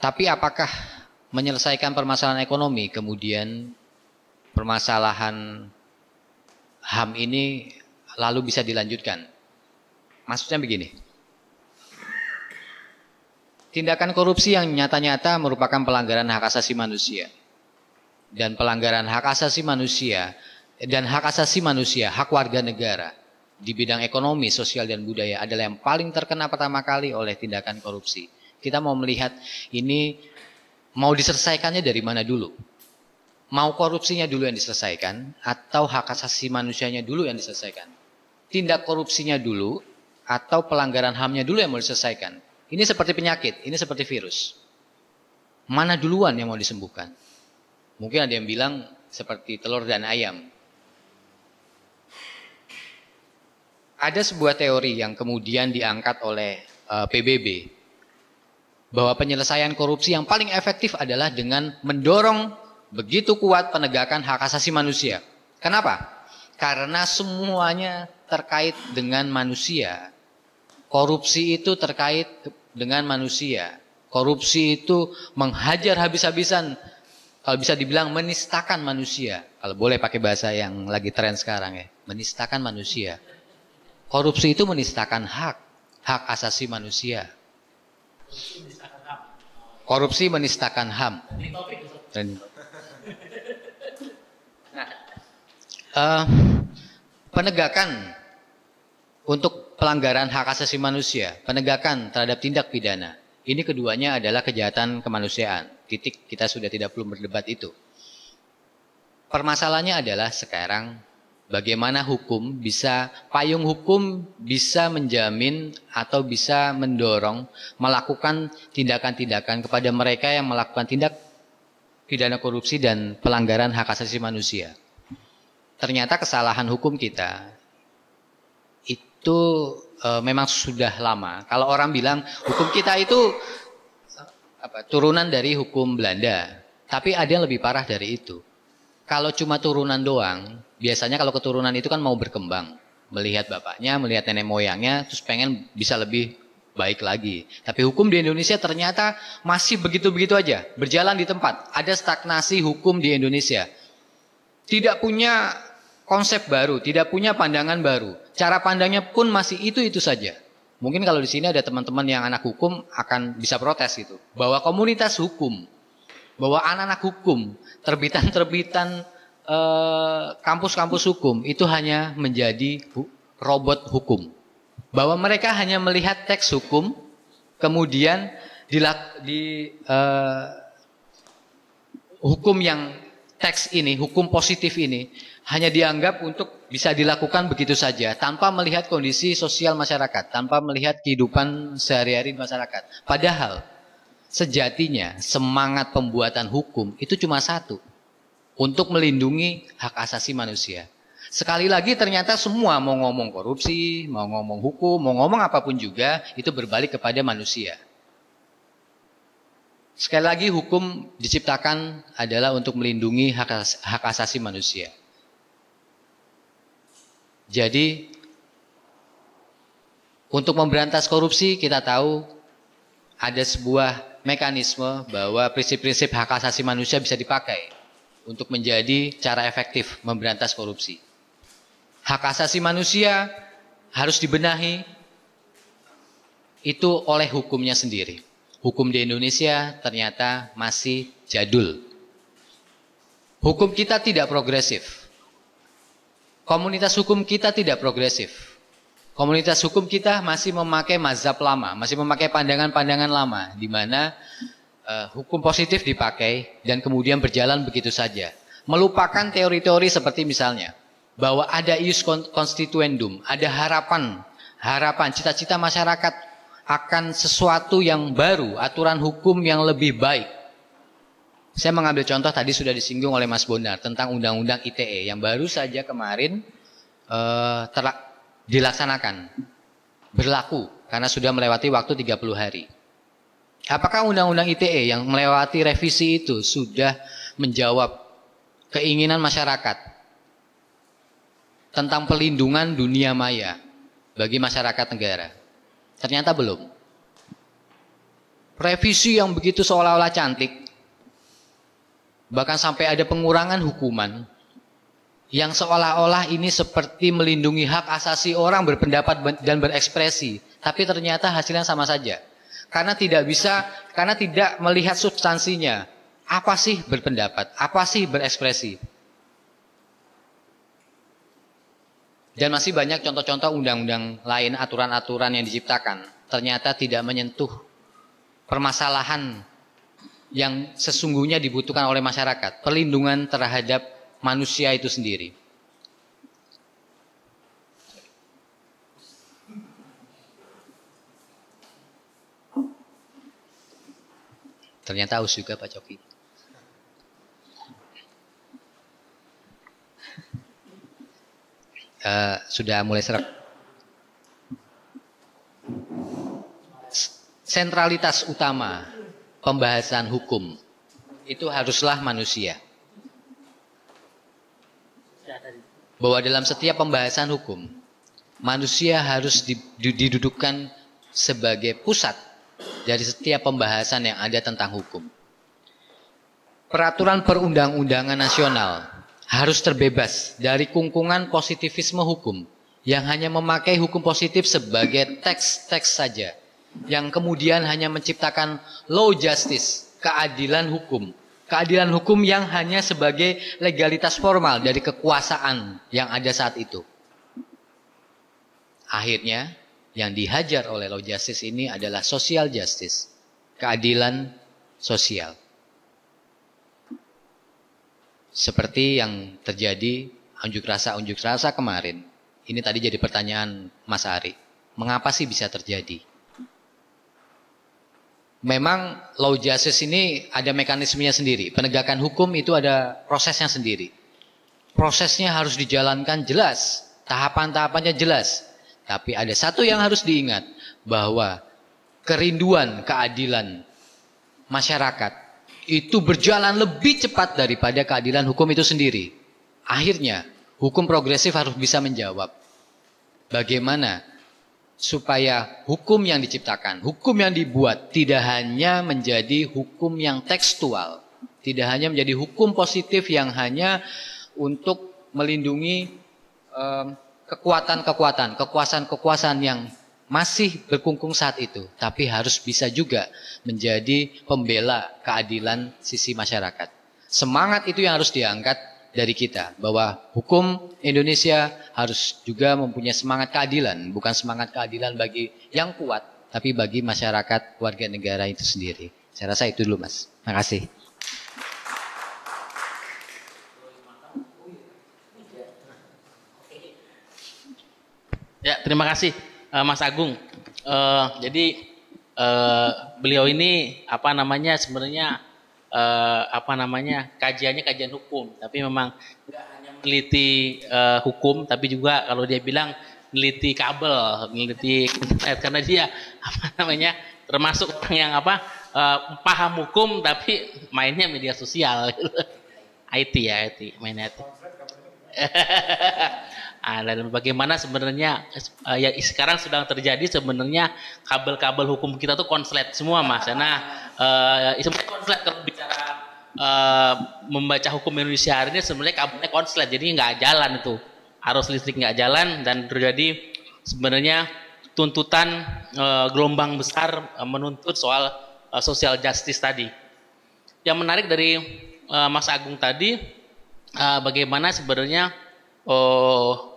Tapi apakah menyelesaikan permasalahan ekonomi kemudian permasalahan HAM ini lalu bisa dilanjutkan? Maksudnya begini tindakan korupsi yang nyata-nyata merupakan pelanggaran hak asasi manusia. Dan pelanggaran hak asasi manusia dan hak asasi manusia, hak warga negara di bidang ekonomi, sosial dan budaya adalah yang paling terkena pertama kali oleh tindakan korupsi. Kita mau melihat ini mau diselesaikannya dari mana dulu? Mau korupsinya dulu yang diselesaikan atau hak asasi manusianya dulu yang diselesaikan? Tindak korupsinya dulu atau pelanggaran HAM-nya dulu yang mau diselesaikan? Ini seperti penyakit, ini seperti virus. Mana duluan yang mau disembuhkan? Mungkin ada yang bilang seperti telur dan ayam. Ada sebuah teori yang kemudian diangkat oleh eh, PBB bahwa penyelesaian korupsi yang paling efektif adalah dengan mendorong begitu kuat penegakan hak asasi manusia. Kenapa? Karena semuanya terkait dengan manusia korupsi itu terkait dengan manusia. Korupsi itu menghajar habis-habisan, kalau bisa dibilang menistakan manusia. Kalau boleh pakai bahasa yang lagi tren sekarang ya, menistakan manusia. Korupsi itu menistakan hak, hak asasi manusia. Korupsi menistakan HAM. Dan, uh, penegakan untuk pelanggaran hak asasi manusia, penegakan terhadap tindak pidana. Ini keduanya adalah kejahatan kemanusiaan. Titik kita sudah tidak perlu berdebat itu. Permasalahannya adalah sekarang bagaimana hukum bisa payung hukum bisa menjamin atau bisa mendorong melakukan tindakan-tindakan kepada mereka yang melakukan tindak pidana korupsi dan pelanggaran hak asasi manusia. Ternyata kesalahan hukum kita itu e, memang sudah lama. Kalau orang bilang hukum kita itu apa, turunan dari hukum Belanda, tapi ada yang lebih parah dari itu. Kalau cuma turunan doang, biasanya kalau keturunan itu kan mau berkembang, melihat bapaknya, melihat nenek moyangnya, terus pengen bisa lebih baik lagi. Tapi hukum di Indonesia ternyata masih begitu-begitu aja, berjalan di tempat. Ada stagnasi hukum di Indonesia. Tidak punya konsep baru, tidak punya pandangan baru. Cara pandangnya pun masih itu-itu saja. Mungkin kalau di sini ada teman-teman yang anak hukum akan bisa protes gitu. Bahwa komunitas hukum, bahwa anak-anak hukum, terbitan-terbitan eh, kampus-kampus eh, hukum itu hanya menjadi robot hukum. Bahwa mereka hanya melihat teks hukum, kemudian dilak, di eh, hukum yang teks ini, hukum positif ini hanya dianggap untuk bisa dilakukan begitu saja tanpa melihat kondisi sosial masyarakat, tanpa melihat kehidupan sehari-hari masyarakat. Padahal sejatinya semangat pembuatan hukum itu cuma satu, untuk melindungi hak asasi manusia. Sekali lagi ternyata semua mau ngomong korupsi, mau ngomong hukum, mau ngomong apapun juga itu berbalik kepada manusia. Sekali lagi hukum diciptakan adalah untuk melindungi hak, as hak asasi manusia. Jadi untuk memberantas korupsi kita tahu ada sebuah mekanisme bahwa prinsip-prinsip hak asasi manusia bisa dipakai untuk menjadi cara efektif memberantas korupsi. Hak asasi manusia harus dibenahi itu oleh hukumnya sendiri hukum di Indonesia ternyata masih jadul. Hukum kita tidak progresif. Komunitas hukum kita tidak progresif. Komunitas hukum kita masih memakai mazhab lama, masih memakai pandangan-pandangan lama, di mana uh, hukum positif dipakai dan kemudian berjalan begitu saja. Melupakan teori-teori seperti misalnya bahwa ada ius constituendum, ada harapan, harapan, cita-cita masyarakat akan sesuatu yang baru, aturan hukum yang lebih baik. Saya mengambil contoh tadi sudah disinggung oleh Mas Bondar tentang Undang-Undang ITE yang baru saja kemarin uh, dilaksanakan, berlaku karena sudah melewati waktu 30 hari. Apakah Undang-Undang ITE yang melewati revisi itu sudah menjawab keinginan masyarakat tentang pelindungan dunia maya bagi masyarakat negara? Ternyata belum. Revisi yang begitu seolah-olah cantik, bahkan sampai ada pengurangan hukuman, yang seolah-olah ini seperti melindungi hak asasi orang berpendapat dan berekspresi, tapi ternyata hasilnya sama saja. Karena tidak bisa, karena tidak melihat substansinya. Apa sih berpendapat? Apa sih berekspresi? Dan masih banyak contoh-contoh undang-undang lain, aturan-aturan yang diciptakan ternyata tidak menyentuh permasalahan yang sesungguhnya dibutuhkan oleh masyarakat, perlindungan terhadap manusia itu sendiri. Ternyata haus juga Pak Coki. Eh, sudah mulai serak. Sentralitas utama pembahasan hukum itu haruslah manusia. Bahwa dalam setiap pembahasan hukum, manusia harus didudukkan sebagai pusat dari setiap pembahasan yang ada tentang hukum. Peraturan perundang-undangan nasional harus terbebas dari kungkungan positivisme hukum yang hanya memakai hukum positif sebagai teks-teks saja yang kemudian hanya menciptakan law justice, keadilan hukum. Keadilan hukum yang hanya sebagai legalitas formal dari kekuasaan yang ada saat itu. Akhirnya, yang dihajar oleh law justice ini adalah social justice, keadilan sosial seperti yang terjadi unjuk rasa unjuk rasa kemarin. Ini tadi jadi pertanyaan Mas Ari. Mengapa sih bisa terjadi? Memang law justice ini ada mekanismenya sendiri. Penegakan hukum itu ada prosesnya sendiri. Prosesnya harus dijalankan jelas, tahapan-tahapannya jelas. Tapi ada satu yang harus diingat bahwa kerinduan keadilan masyarakat itu berjalan lebih cepat daripada keadilan hukum itu sendiri. Akhirnya, hukum progresif harus bisa menjawab bagaimana supaya hukum yang diciptakan, hukum yang dibuat tidak hanya menjadi hukum yang tekstual, tidak hanya menjadi hukum positif yang hanya untuk melindungi um, kekuatan-kekuatan, kekuasaan-kekuasaan yang masih berkungkung saat itu, tapi harus bisa juga menjadi pembela keadilan sisi masyarakat. Semangat itu yang harus diangkat dari kita bahwa hukum Indonesia harus juga mempunyai semangat keadilan, bukan semangat keadilan bagi yang kuat, tapi bagi masyarakat warga negara itu sendiri. Saya rasa itu dulu, Mas. terima kasih Ya, terima kasih uh, Mas Agung. Uh, jadi uh, beliau ini apa namanya sebenarnya uh, apa namanya kajiannya kajian hukum, tapi memang nggak meneliti uh, hukum, tapi juga kalau dia bilang meneliti kabel, meneliti internet karena dia apa namanya termasuk orang yang apa uh, paham hukum tapi mainnya media sosial, IT ya IT main IT. Ah, dan bagaimana sebenarnya uh, ya sekarang sedang terjadi sebenarnya kabel-kabel hukum kita tuh konslet semua mas karena uh, konslet kalau bicara uh, membaca hukum Indonesia hari ini sebenarnya kabelnya konslet jadi nggak jalan itu arus listrik nggak jalan dan terjadi sebenarnya tuntutan uh, gelombang besar uh, menuntut soal uh, social justice tadi yang menarik dari uh, Mas Agung tadi uh, bagaimana sebenarnya oh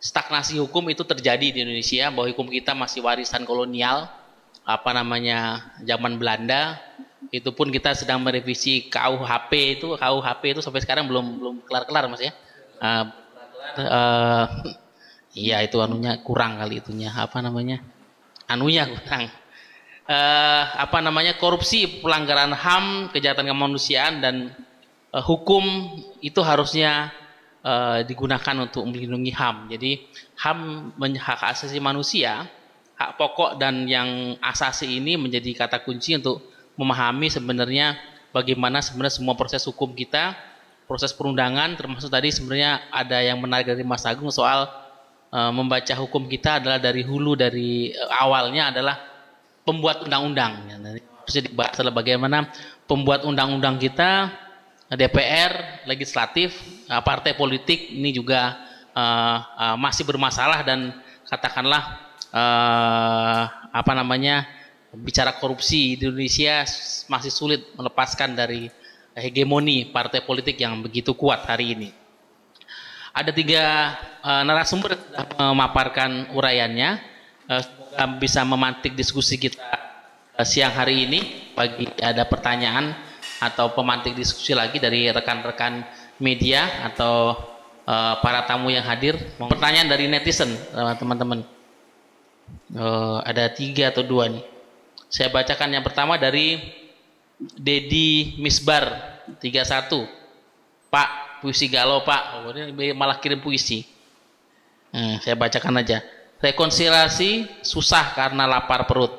stagnasi hukum itu terjadi di Indonesia bahwa hukum kita masih warisan kolonial apa namanya zaman Belanda itu pun kita sedang merevisi KUHP itu KUHP itu sampai sekarang belum belum kelar-kelar Mas ya. Uh, uh, iya itu anunya kurang kali itunya apa namanya? anunya kurang. Uh, apa namanya korupsi, pelanggaran HAM, kejahatan kemanusiaan dan uh, hukum itu harusnya Eh, digunakan untuk melindungi HAM. Jadi HAM hak asasi manusia, hak pokok dan yang asasi ini menjadi kata kunci untuk memahami sebenarnya bagaimana sebenarnya semua proses hukum kita, proses perundangan termasuk tadi sebenarnya ada yang menarik dari Mas Agung soal eh, membaca hukum kita adalah dari hulu dari eh, awalnya adalah pembuat undang-undang. Terus dibahas adalah bagaimana pembuat undang-undang kita DPR, legislatif, uh, partai politik ini juga uh, uh, masih bermasalah dan katakanlah uh, apa namanya bicara korupsi di Indonesia masih sulit melepaskan dari hegemoni partai politik yang begitu kuat hari ini. Ada tiga uh, narasumber yang memaparkan uraiannya, uh, bisa memantik diskusi kita uh, siang hari ini. Bagi ada pertanyaan atau pemantik diskusi lagi dari rekan-rekan media atau uh, para tamu yang hadir. Pertanyaan dari netizen, eh, teman-teman. Uh, ada tiga atau dua nih. Saya bacakan yang pertama dari Dedi Misbar 31. Pak, puisi galau Pak. Oh, malah kirim puisi. Hmm, saya bacakan aja. Rekonsiliasi susah karena lapar perut.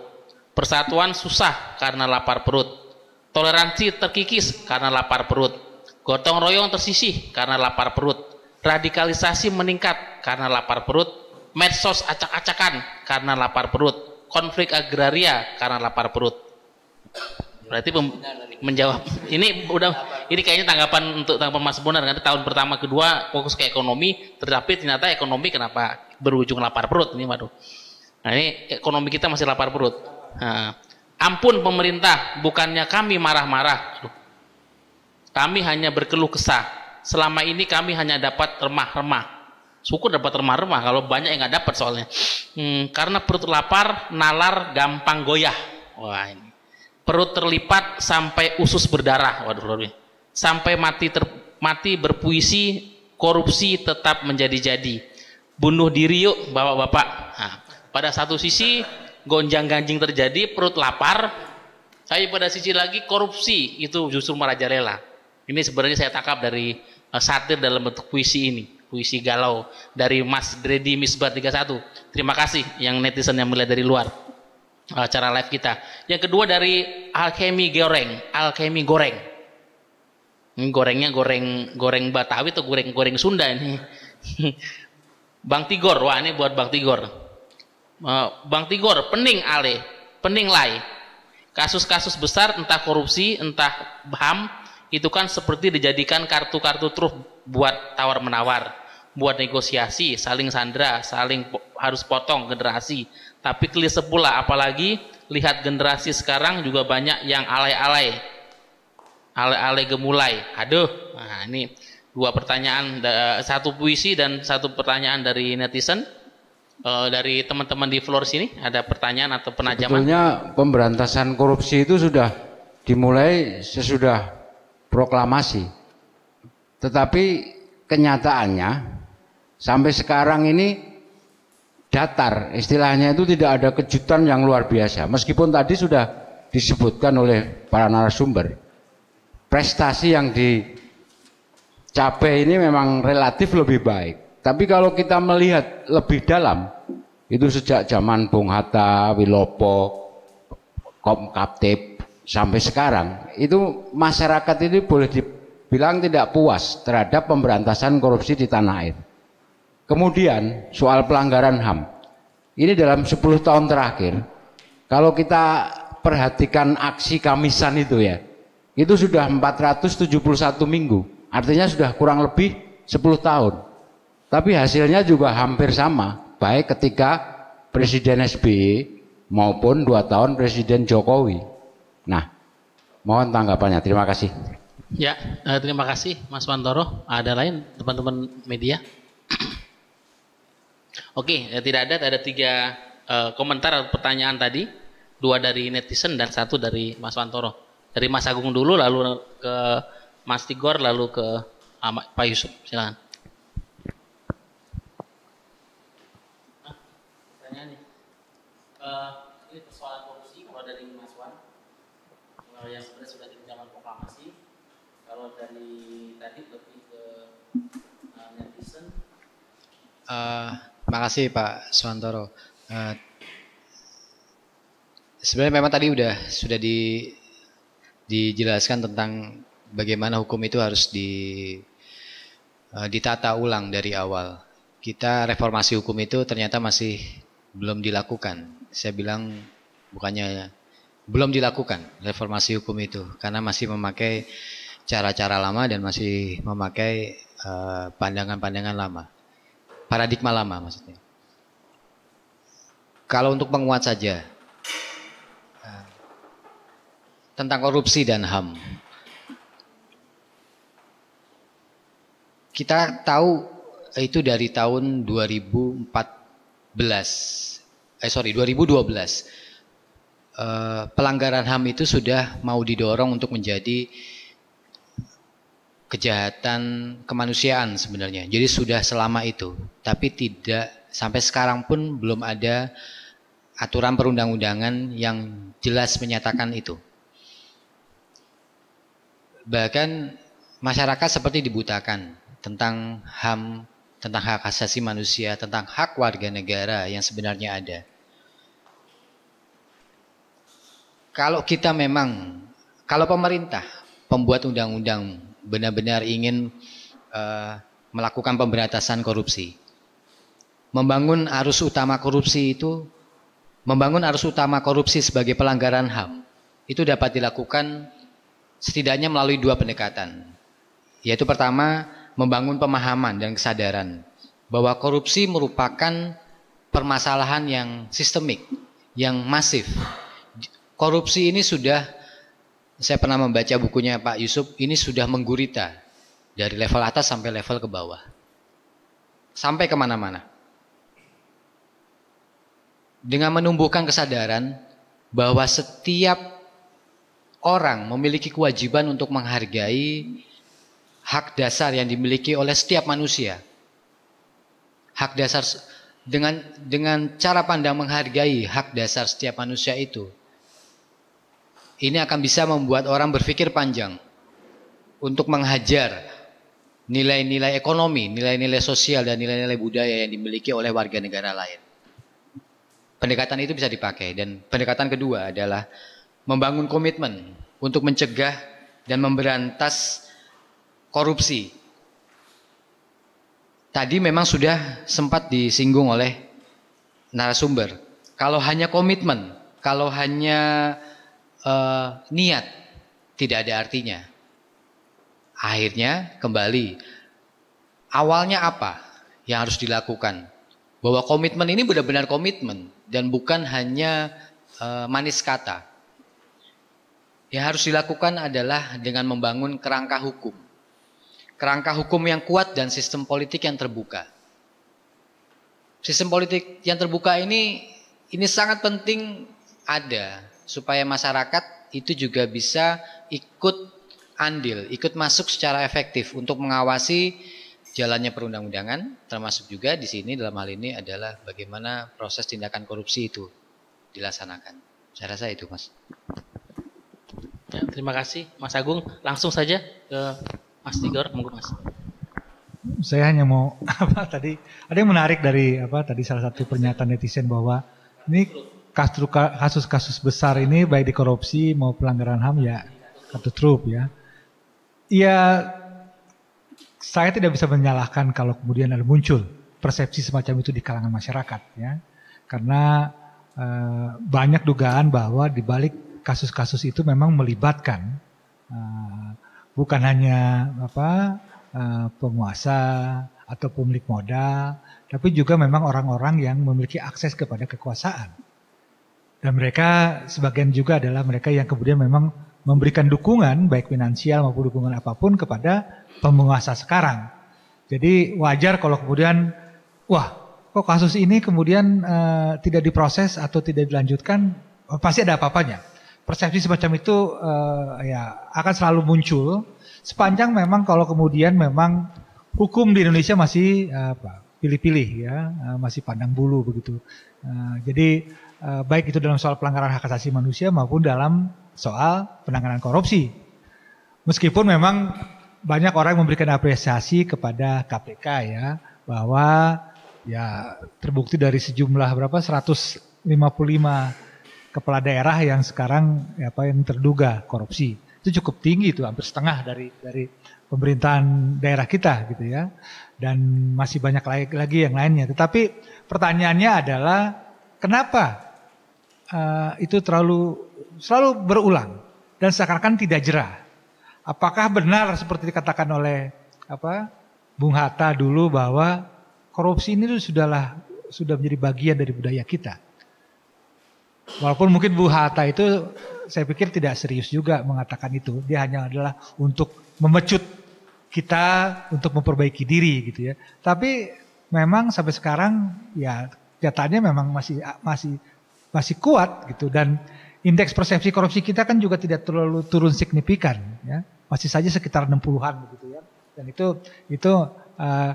Persatuan susah karena lapar perut. Toleransi terkikis karena lapar perut Gotong royong tersisih karena lapar perut. Radikalisasi meningkat karena lapar perut. Medsos acak-acakan karena lapar perut. Konflik agraria karena lapar perut. Berarti menjawab. Ini udah ini kayaknya tanggapan untuk tanggapan Mas Bonar nanti tahun pertama kedua fokus ke ekonomi, tetapi ternyata ekonomi kenapa berujung lapar perut ini waduh. Nah ini ekonomi kita masih lapar perut. Nah, ampun pemerintah, bukannya kami marah-marah. Kami hanya berkeluh kesah. Selama ini kami hanya dapat remah-remah. Syukur dapat remah-remah. Kalau banyak yang nggak dapat soalnya. Hmm, karena perut lapar, nalar, gampang goyah. Wah ini. Perut terlipat sampai usus berdarah. Waduh luar Sampai mati ter, mati berpuisi, korupsi tetap menjadi-jadi. Bunuh diri yuk bapak-bapak. Nah, pada satu sisi gonjang-ganjing terjadi, perut lapar, tapi pada sisi lagi korupsi itu justru merajalela. Ini sebenarnya saya tangkap dari uh, satir dalam bentuk puisi ini, puisi galau dari Mas Dredi Misbar 31. Terima kasih yang netizen yang melihat dari luar eh, cara live kita. Yang kedua dari alkemi goreng, alkemi goreng. Ini gorengnya goreng goreng Batawi atau goreng goreng Sunda ini. Bang Tigor, wah ini buat Bang Tigor. Eh, Bang Tigor, pening ale, pening lai. Kasus-kasus besar entah korupsi, entah HAM, itu kan seperti dijadikan kartu-kartu truf buat tawar menawar, buat negosiasi, saling sandra, saling po harus potong generasi. Tapi klise pula, apalagi lihat generasi sekarang juga banyak yang alay-alay, alay-alay gemulai. Aduh, nah ini dua pertanyaan, satu puisi dan satu pertanyaan dari netizen. Uh, dari teman-teman di floor sini ada pertanyaan atau penajaman? Sebetulnya pemberantasan korupsi itu sudah dimulai sesudah proklamasi. Tetapi kenyataannya sampai sekarang ini datar, istilahnya itu tidak ada kejutan yang luar biasa. Meskipun tadi sudah disebutkan oleh para narasumber, prestasi yang dicapai ini memang relatif lebih baik. Tapi kalau kita melihat lebih dalam, itu sejak zaman Bung Hatta, Wilopo, Komkaptip, sampai sekarang itu masyarakat ini boleh dibilang tidak puas terhadap pemberantasan korupsi di tanah air. Kemudian soal pelanggaran HAM. Ini dalam 10 tahun terakhir kalau kita perhatikan aksi Kamisan itu ya. Itu sudah 471 minggu. Artinya sudah kurang lebih 10 tahun. Tapi hasilnya juga hampir sama, baik ketika Presiden SBY maupun dua tahun Presiden Jokowi. Nah, mohon tanggapannya. Terima kasih. Ya, eh, terima kasih Mas Wantoro. Ada lain teman-teman media? Oke, ya, tidak ada. Ada tiga eh, komentar atau pertanyaan tadi. Dua dari netizen dan satu dari Mas Wantoro. Dari Mas Agung dulu, lalu ke Mas Tigor, lalu ke ah, Pak Yusuf. Silakan. Terima eh, kasih Pak Suantoro. Uh, eh, sebenarnya memang tadi udah sudah di dijelaskan tentang bagaimana hukum itu harus di uh, ditata ulang dari awal. Kita reformasi hukum itu ternyata masih belum dilakukan. Saya bilang bukannya belum dilakukan reformasi hukum itu karena masih memakai cara-cara lama dan masih memakai pandangan-pandangan uh, pandangan -pandangan lama. Paradigma lama maksudnya. Kalau untuk penguat saja eh, tentang korupsi dan HAM. Kita tahu eh, itu dari tahun 2014 eh sorry 2012 eh, pelanggaran HAM itu sudah mau didorong untuk menjadi kejahatan kemanusiaan sebenarnya. Jadi sudah selama itu, tapi tidak sampai sekarang pun belum ada aturan perundang-undangan yang jelas menyatakan itu. Bahkan masyarakat seperti dibutakan tentang HAM, tentang hak asasi manusia, tentang hak warga negara yang sebenarnya ada. Kalau kita memang, kalau pemerintah, pembuat undang-undang benar-benar ingin uh, melakukan pemberantasan korupsi. Membangun arus utama korupsi itu membangun arus utama korupsi sebagai pelanggaran HAM itu dapat dilakukan setidaknya melalui dua pendekatan. Yaitu pertama, membangun pemahaman dan kesadaran bahwa korupsi merupakan permasalahan yang sistemik, yang masif. Korupsi ini sudah saya pernah membaca bukunya Pak Yusuf, ini sudah menggurita dari level atas sampai level ke bawah. Sampai kemana-mana. Dengan menumbuhkan kesadaran bahwa setiap orang memiliki kewajiban untuk menghargai hak dasar yang dimiliki oleh setiap manusia. Hak dasar dengan dengan cara pandang menghargai hak dasar setiap manusia itu ini akan bisa membuat orang berpikir panjang untuk menghajar nilai-nilai ekonomi, nilai-nilai sosial dan nilai-nilai budaya yang dimiliki oleh warga negara lain. Pendekatan itu bisa dipakai dan pendekatan kedua adalah membangun komitmen untuk mencegah dan memberantas korupsi. Tadi memang sudah sempat disinggung oleh narasumber. Kalau hanya komitmen, kalau hanya uh, niat tidak ada artinya. Akhirnya kembali. Awalnya apa yang harus dilakukan? Bahwa komitmen ini benar-benar komitmen dan bukan hanya uh, manis kata. Yang harus dilakukan adalah dengan membangun kerangka hukum. Kerangka hukum yang kuat dan sistem politik yang terbuka. Sistem politik yang terbuka ini ini sangat penting ada supaya masyarakat itu juga bisa ikut andil, ikut masuk secara efektif untuk mengawasi jalannya perundang-undangan, termasuk juga di sini dalam hal ini adalah bagaimana proses tindakan korupsi itu dilaksanakan. Saya rasa itu, Mas. Ya, terima kasih, Mas Agung. Langsung saja ke Mas Tigor, monggo Mas. Saya hanya mau apa tadi ada yang menarik dari apa tadi salah satu pernyataan netizen bahwa ini kasus-kasus besar ini baik di korupsi mau pelanggaran HAM ya tertutup ya. Ya saya tidak bisa menyalahkan kalau kemudian ada muncul persepsi semacam itu di kalangan masyarakat ya. Karena e, banyak dugaan bahwa di balik kasus-kasus itu memang melibatkan e, bukan hanya apa e, penguasa atau pemilik modal, tapi juga memang orang-orang yang memiliki akses kepada kekuasaan dan mereka sebagian juga adalah mereka yang kemudian memang memberikan dukungan baik finansial maupun dukungan apapun kepada penguasa sekarang. Jadi wajar kalau kemudian wah kok kasus ini kemudian uh, tidak diproses atau tidak dilanjutkan oh, pasti ada apa-apanya. Persepsi semacam itu uh, ya akan selalu muncul sepanjang memang kalau kemudian memang hukum di Indonesia masih uh, apa pilih-pilih ya masih pandang bulu begitu. Uh, jadi Eh, baik itu dalam soal pelanggaran hak asasi manusia maupun dalam soal penanganan korupsi. Meskipun memang banyak orang yang memberikan apresiasi kepada KPK ya bahwa ya terbukti dari sejumlah berapa 155 kepala daerah yang sekarang ya apa yang terduga korupsi. Itu cukup tinggi itu hampir setengah dari dari pemerintahan daerah kita gitu ya. Dan masih banyak lagi, lagi yang lainnya. Tetapi pertanyaannya adalah kenapa Eh, itu terlalu selalu berulang dan seakan-akan tidak jerah. Apakah benar seperti dikatakan oleh apa Bung Hatta dulu bahwa korupsi ini sudahlah sudah menjadi bagian dari budaya kita. Walaupun mungkin Bung Hatta itu saya pikir tidak serius juga mengatakan itu. Dia hanya adalah untuk memecut kita untuk memperbaiki diri gitu ya. Tapi memang sampai sekarang ya nyatanya memang masih masih masih kuat gitu dan indeks persepsi korupsi kita kan juga tidak terlalu turun signifikan ya masih saja sekitar 60-an begitu ya dan itu itu uh,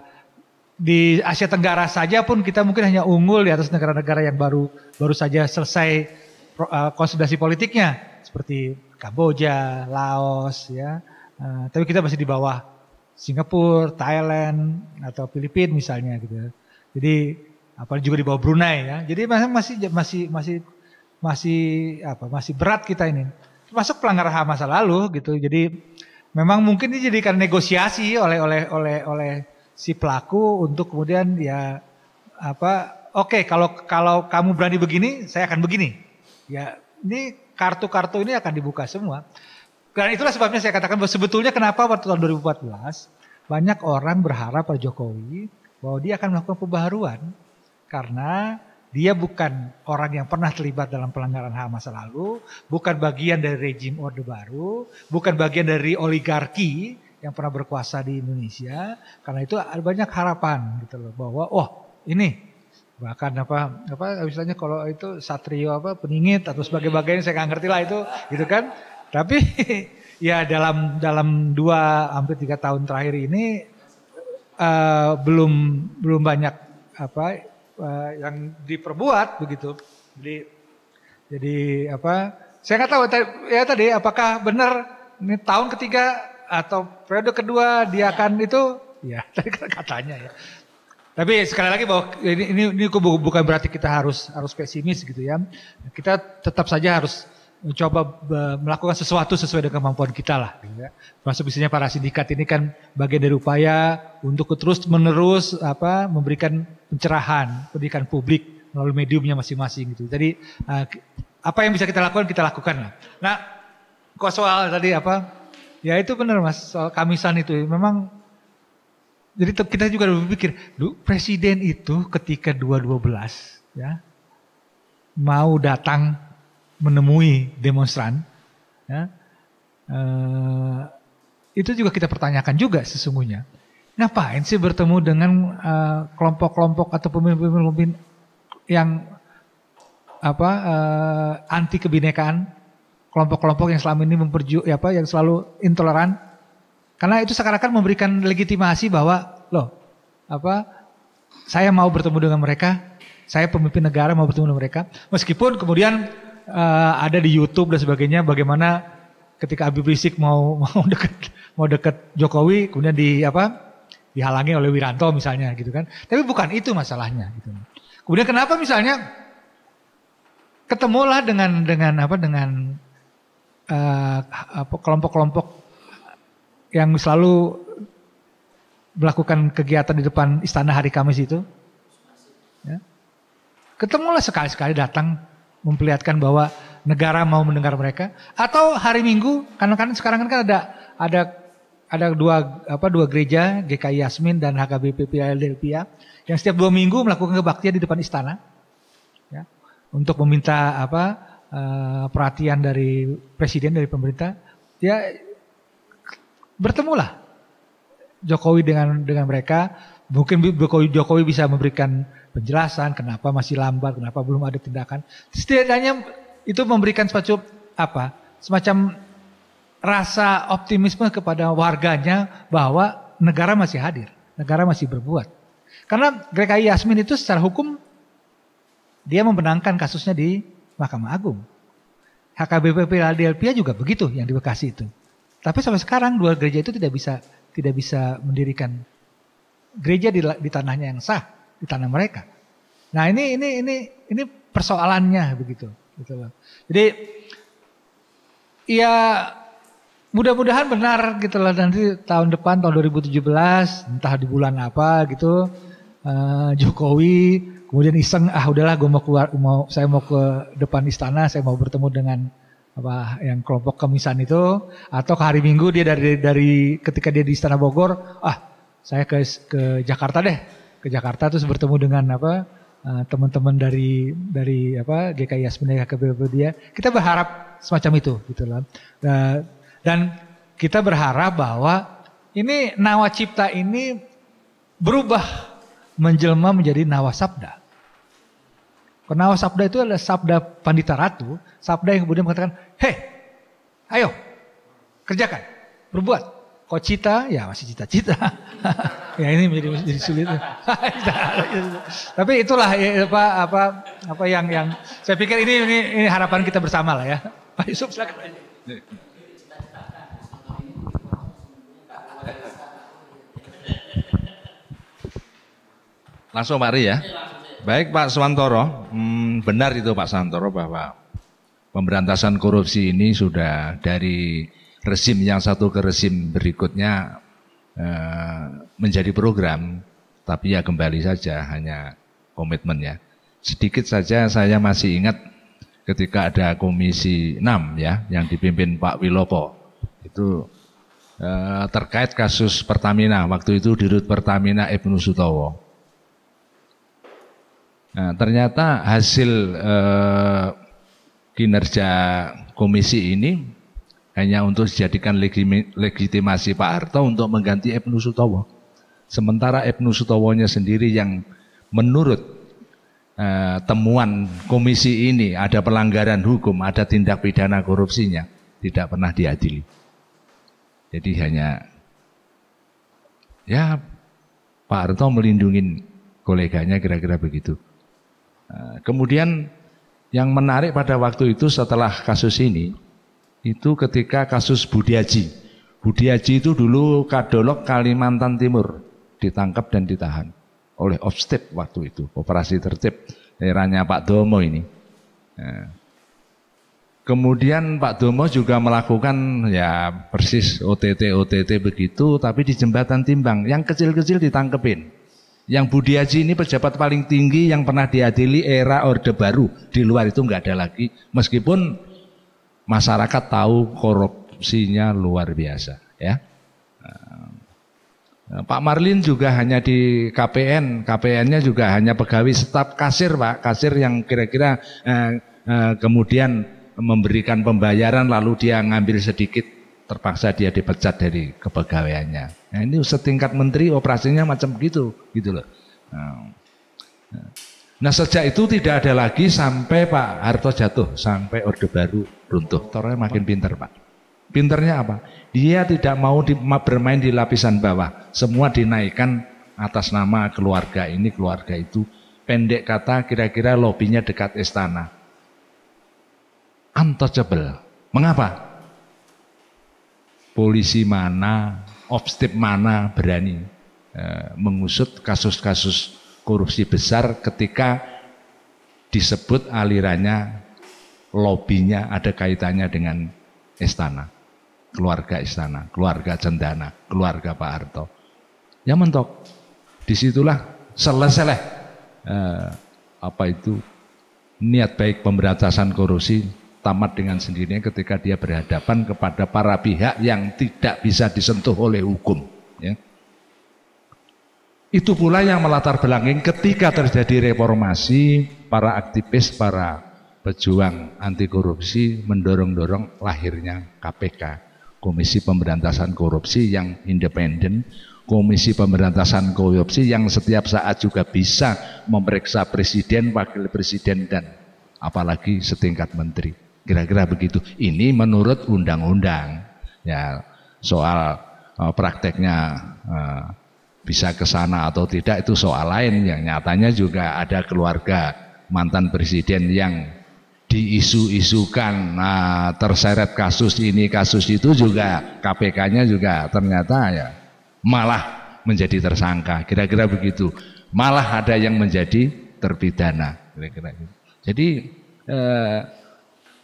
di Asia Tenggara saja pun kita mungkin hanya unggul di atas negara-negara yang baru baru saja selesai uh, konsolidasi politiknya seperti Kamboja, Laos ya. Uh, tapi kita masih di bawah Singapura, Thailand atau Filipina misalnya gitu. Ya. Jadi apalagi juga di bawah Brunei ya. Jadi masih masih masih masih masih apa masih berat kita ini. masuk pelanggaran HAM masa lalu gitu. Jadi memang mungkin ini jadikan negosiasi oleh oleh oleh oleh si pelaku untuk kemudian ya apa oke okay, kalau kalau kamu berani begini saya akan begini. Ya ini kartu-kartu ini akan dibuka semua. Dan itulah sebabnya saya katakan bahwa sebetulnya kenapa waktu tahun 2014 banyak orang berharap pada Jokowi bahwa dia akan melakukan pembaharuan karena dia bukan orang yang pernah terlibat dalam pelanggaran HAM masa lalu, bukan bagian dari rejim Orde Baru, bukan bagian dari oligarki yang pernah berkuasa di Indonesia. Karena itu ada banyak harapan gitu loh bahwa oh ini bahkan apa apa misalnya kalau itu satrio apa peningit atau sebagai bagian saya nggak ngerti lah itu gitu kan tapi ya dalam dalam dua hampir tiga tahun terakhir ini uh, belum belum banyak apa Eh, yang diperbuat begitu. Jadi jadi apa? Saya nggak tahu ya tadi apakah benar ini tahun ketiga atau periode kedua dia akan itu ya tadi kan katanya ya. Tapi sekali lagi bahwa ini ini, ini bukan berarti kita harus harus pesimis gitu ya. Kita tetap saja harus mencoba melakukan sesuatu sesuai dengan kemampuan kita lah. Termasuk iya. bisnisnya para sindikat ini kan bagian dari upaya untuk terus menerus apa memberikan pencerahan, pendidikan publik melalui mediumnya masing-masing gitu. Jadi eh, apa yang bisa kita lakukan kita lakukan lah. Nah, kok soal tadi apa? Ya itu benar mas soal kamisan itu memang jadi kita juga berpikir, presiden itu ketika 2012 ya mau datang menemui demonstran, ya, eh, itu juga kita pertanyakan juga sesungguhnya. Ngapain sih bertemu dengan eh, kelompok-kelompok uh, atau pemimpin-pemimpin yang apa uh, anti kebinekaan, kelompok-kelompok yang selama ini memperju, ya apa yang selalu intoleran? Karena itu seakan-akan memberikan legitimasi bahwa loh apa saya mau bertemu dengan mereka, saya pemimpin negara mau bertemu dengan mereka, meskipun kemudian uh, ada di YouTube dan sebagainya bagaimana ketika Habib Rizik mau mau deket mau deket Jokowi kemudian di apa dihalangi oleh Wiranto misalnya gitu kan. Tapi bukan itu masalahnya gitu. Kemudian kenapa misalnya ketemulah dengan dengan apa dengan eh, kelompok-kelompok uh, yang selalu melakukan kegiatan di depan istana hari Kamis itu. Ya. Ketemulah sekali-sekali datang memperlihatkan bahwa negara mau mendengar mereka atau hari Minggu karena kan sekarang kan ada ada ada dua apa dua gereja GKI Yasmin dan HKBP Philadelphia yang setiap dua minggu melakukan kebaktian di depan istana ya, untuk meminta apa uh, perhatian dari presiden dari pemerintah ya bertemulah Jokowi dengan dengan mereka mungkin Jokowi Jokowi bisa memberikan penjelasan kenapa masih lambat, kenapa belum ada tindakan. Setidaknya itu memberikan suatu apa? Semacam rasa optimisme kepada warganya bahwa negara masih hadir, negara masih berbuat. Karena Greka Yasmin itu secara hukum dia membenangkan kasusnya di Mahkamah Agung. HKBP Philadelphia juga begitu yang di Bekasi itu. Tapi sampai sekarang dua gereja itu tidak bisa tidak bisa mendirikan gereja di, di tanahnya yang sah di tanah mereka. Nah ini ini ini ini persoalannya begitu, gitu loh. Jadi ya mudah-mudahan benar gitu loh nanti tahun depan tahun 2017 entah di bulan apa gitu uh, Jokowi kemudian iseng ah udahlah gue mau keluar mau saya mau ke depan istana saya mau bertemu dengan apa yang kelompok kemisan itu atau ke hari Minggu dia dari dari ketika dia di Istana Bogor ah saya ke ke Jakarta deh ke Jakarta terus bertemu dengan apa eh, teman-teman dari dari apa GKI ke dia kita berharap semacam itu gitu eh, dan kita berharap bahwa ini nawacipta ini berubah menjelma menjadi nawasabda. sabda itu adalah sabda pandita ratu, sabda yang kemudian mengatakan, "Hei, ayo kerjakan, berbuat." Kok cita? Ya masih cita-cita. ya ini menjadi jadi sulit. Tapi itulah ya, apa apa apa yang yang saya pikir ini ini, ini harapan kita bersama lah ya. Pak Yusuf silakan. Langsung Mari ya. Baik Pak Swantoro, hmm, benar itu Pak Santoro bahwa pemberantasan korupsi ini sudah dari resim yang satu ke resim berikutnya Eh, menjadi program, tapi ya kembali saja hanya komitmen ya Sedikit saja saya masih ingat ketika ada komisi 6 ya yang dipimpin Pak Wilopo itu eh, terkait kasus Pertamina waktu itu dirut Pertamina Ibnu Sutowo. Nah, ternyata hasil eh, kinerja komisi ini hanya untuk dijadikan legitimasi Pak Harto untuk mengganti Ibnu Sutowo. Sementara Ibnu Sutowonya sendiri yang menurut eh, temuan komisi ini ada pelanggaran hukum, ada tindak pidana korupsinya, tidak pernah diadili. Jadi hanya ya Pak Harto melindungi koleganya kira-kira begitu. Eh, kemudian yang menarik pada waktu itu setelah kasus ini, itu ketika kasus Budi Haji. Budi Haji itu dulu kadolok Kalimantan Timur ditangkap dan ditahan oleh Ofsted waktu itu, operasi tertib eranya Pak Domo ini. Eh. Kemudian Pak Domo juga melakukan ya persis OTT OTT begitu, tapi di jembatan timbang yang kecil-kecil ditangkepin. Yang Budi Haji ini pejabat paling tinggi yang pernah diadili era Orde Baru. Di luar itu nggak ada lagi. Meskipun masyarakat tahu korupsinya luar biasa ya. Nah, Pak Marlin juga hanya di KPN, KPN-nya juga hanya pegawai staf kasir Pak, kasir yang kira-kira eh, eh, kemudian memberikan pembayaran lalu dia ngambil sedikit terpaksa dia dipecat dari kepegawaiannya. Nah, ini setingkat menteri operasinya macam gitu, gitu loh. Nah, nah, nah sejak itu tidak ada lagi sampai Pak Harto jatuh sampai Orde Baru runtuh. Torre makin pinter Pak. Pinternya apa? Dia tidak mau di, bermain di lapisan bawah. Semua dinaikkan atas nama keluarga ini, keluarga itu. Pendek kata kira-kira lobinya dekat istana. Untouchable. Mengapa? Polisi mana, obstip mana berani eh, mengusut kasus-kasus korupsi besar ketika disebut alirannya Lobinya ada kaitannya dengan istana, keluarga istana, keluarga cendana, keluarga Pak Harto. Ya mentok. Disitulah selesai eh, apa itu niat baik pemberantasan korupsi tamat dengan sendirinya ketika dia berhadapan kepada para pihak yang tidak bisa disentuh oleh hukum. Ya. Itu pula yang melatar belakang ketika terjadi reformasi, para aktivis, para pejuang anti korupsi mendorong-dorong lahirnya KPK, Komisi Pemberantasan Korupsi yang independen, Komisi Pemberantasan Korupsi yang setiap saat juga bisa memeriksa presiden, wakil presiden dan apalagi setingkat menteri. Kira-kira begitu. Ini menurut undang-undang. Ya, soal eh, prakteknya eh, bisa ke sana atau tidak itu soal lain yang nyatanya juga ada keluarga mantan presiden yang diisu-isukan nah, terseret kasus ini kasus itu juga KPK-nya juga ternyata ya malah menjadi tersangka kira-kira begitu malah ada yang menjadi terpidana kira-kira gitu. jadi eh,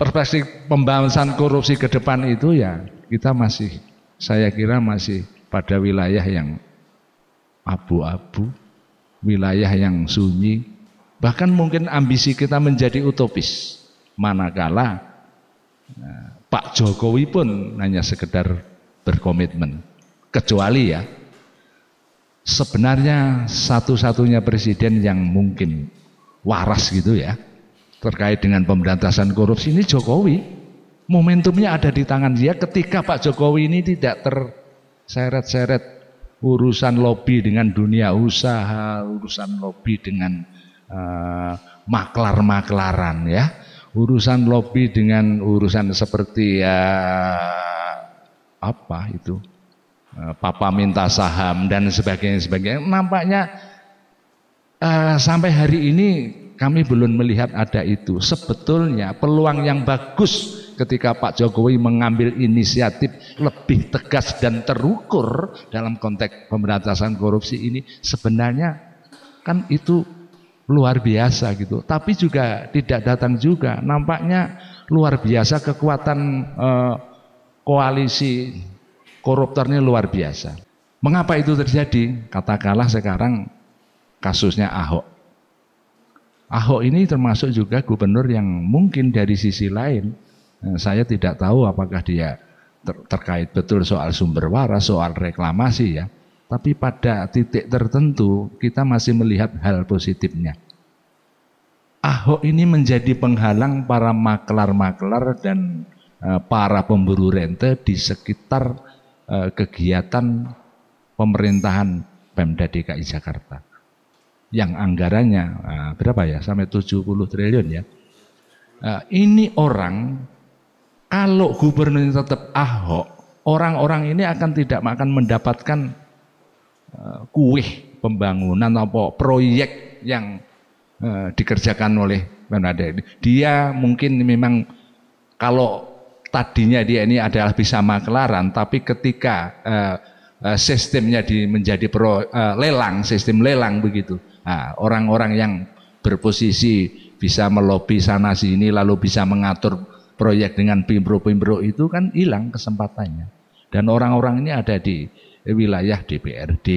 perspektif pembahasan korupsi ke depan itu ya kita masih saya kira masih pada wilayah yang abu-abu wilayah yang sunyi bahkan mungkin ambisi kita menjadi utopis manakala eh, Pak Jokowi pun hanya sekedar berkomitmen kecuali ya sebenarnya satu-satunya presiden yang mungkin waras gitu ya terkait dengan pemberantasan korupsi ini Jokowi momentumnya ada di tangan dia ketika Pak Jokowi ini tidak terseret-seret urusan lobby dengan dunia usaha, urusan lobby dengan uh, maklar-maklaran ya urusan lobby dengan urusan seperti ya apa itu e, papa minta saham dan sebagainya sebagainya nampaknya uh, sampai hari ini kami belum melihat ada itu sebetulnya peluang yang bagus ketika Pak Jokowi mengambil inisiatif lebih tegas dan terukur dalam konteks pemberantasan korupsi ini sebenarnya kan itu luar biasa gitu. Tapi juga tidak datang juga. Nampaknya luar biasa kekuatan eh, koalisi koruptornya luar biasa. Mengapa itu terjadi? Katakanlah sekarang kasusnya Ahok. Ahok ini termasuk juga gubernur yang mungkin dari sisi lain eh, saya tidak tahu apakah dia terkait betul soal sumber waras, soal reklamasi ya. Tapi pada titik tertentu kita masih melihat hal positifnya. Ahok ini menjadi penghalang para maklar-maklar dan e, para pemburu rente di sekitar e, kegiatan pemerintahan Pemda DKI Jakarta. Yang anggarannya e, berapa ya? Sampai 70 triliun ya. Ini orang kalau gubernur tetap Ahok, orang-orang ini akan tidak akan mendapatkan Eh, kuih pembangunan apa proyek yang eh, dikerjakan oleh Pemda Dia mungkin memang kalau tadinya dia ini adalah bisa maklaran, tapi ketika eh, sistemnya di, menjadi pro, lelang, sistem lelang begitu. orang nah, orang-orang yang berposisi bisa melobi sana sini lalu bisa mengatur proyek dengan pimbro-pimbro itu kan hilang kesempatannya. Dan orang-orang ini ada di Eh, wilayah DPRD,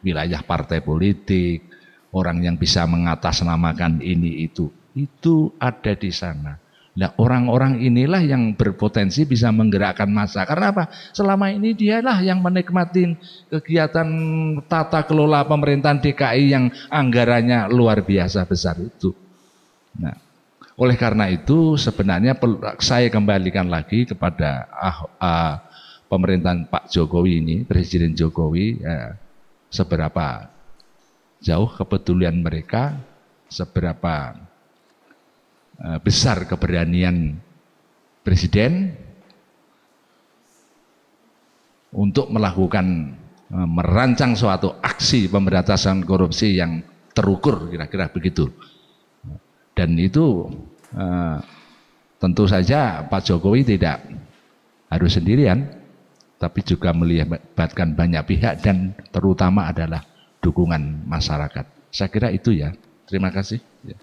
wilayah partai politik, orang yang bisa mengatasnamakan ini itu, itu ada di sana. Nah, orang-orang inilah yang berpotensi bisa menggerakkan masa Karena apa? Selama ini dialah yang menikmati kegiatan tata kelola pemerintahan DKI yang anggarannya luar biasa besar itu. Nah, oleh karena itu sebenarnya saya kembalikan lagi kepada ah, ah, pemerintahan Pak Jokowi ini, Presiden Jokowi, eh, seberapa jauh kepedulian mereka, seberapa eh, besar keberanian Presiden untuk melakukan eh, merancang suatu aksi pemberantasan korupsi yang terukur kira-kira begitu. Dan itu eh, tentu saja Pak Jokowi tidak harus sendirian, tapi juga melibatkan banyak pihak dan terutama adalah dukungan masyarakat. Saya kira itu ya. Terima kasih. Ya.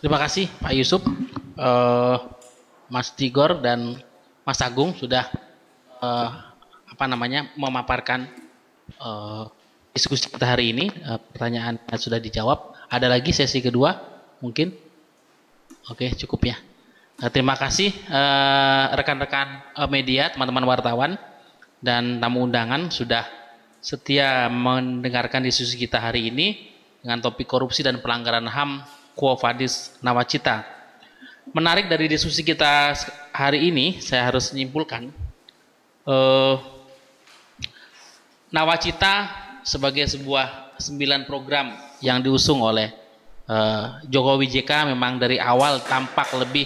Terima kasih Pak Yusuf, uh, Mas Tigor dan Mas Agung sudah uh, apa namanya memaparkan uh, diskusi kita hari ini. Uh, pertanyaan sudah dijawab. Ada lagi sesi kedua mungkin? Oke, cukup ya. Eh, terima kasih eh, rekan-rekan eh, media, teman-teman wartawan dan tamu undangan sudah setia mendengarkan diskusi kita hari ini dengan topik korupsi dan pelanggaran HAM Quo Vadis Nawacita. Menarik dari diskusi kita hari ini, saya harus menyimpulkan uh, Nawacita sebagai sebuah sembilan program yang diusung oleh uh, Jokowi JK memang dari awal tampak lebih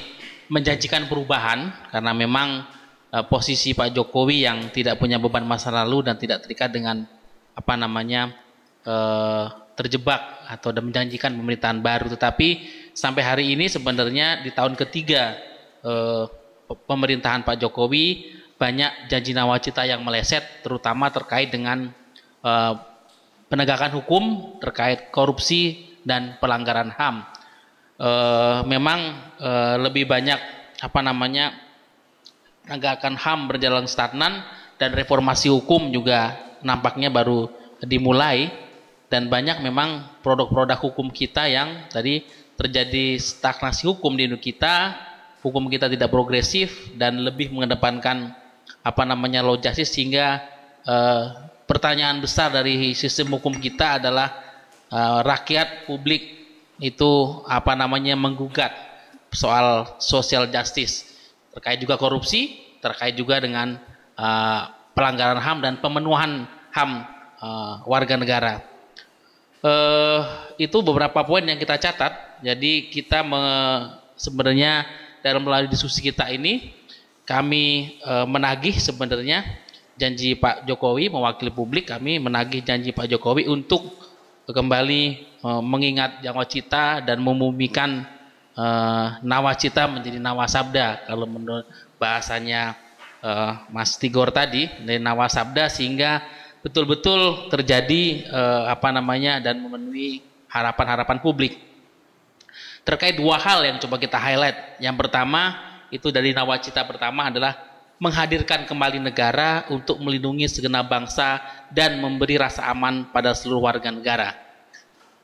menjanjikan perubahan karena memang uh, posisi Pak Jokowi yang tidak punya beban masa lalu dan tidak terikat dengan apa namanya uh, terjebak atau menjanjikan pemerintahan baru tetapi sampai hari ini sebenarnya di tahun ketiga uh, pemerintahan Pak Jokowi banyak janji nawacita yang meleset terutama terkait dengan penegakan hukum terkait korupsi dan pelanggaran HAM uh, memang uh, lebih banyak apa namanya penegakan HAM berjalan stagnan dan reformasi hukum juga nampaknya baru dimulai dan banyak memang produk-produk hukum kita yang tadi terjadi stagnasi hukum di Indonesia kita, hukum kita tidak progresif dan lebih mengedepankan apa namanya law justice sehingga eh, pertanyaan besar dari sistem hukum kita adalah rakyat publik itu apa namanya menggugat soal social justice terkait juga korupsi, terkait juga dengan uh, pelanggaran HAM dan pemenuhan HAM uh, warga negara. Uh, itu beberapa poin yang kita catat. Jadi kita me, sebenarnya dalam melalui diskusi kita ini kami uh, menagih sebenarnya janji Pak Jokowi mewakili publik kami menagih janji Pak Jokowi untuk kembali eh, mengingat jangwacita dan memumikan eh, nawacita menjadi nawasabda kalau menurut bahasanya eh, Mas Tigor tadi dari nawasabda sehingga betul-betul terjadi apa namanya dan memenuhi harapan-harapan publik. Terkait dua hal yang coba kita highlight. Yang pertama itu dari nawacita pertama adalah menghadirkan kembali negara untuk melindungi segenap bangsa dan memberi rasa aman pada seluruh warga negara.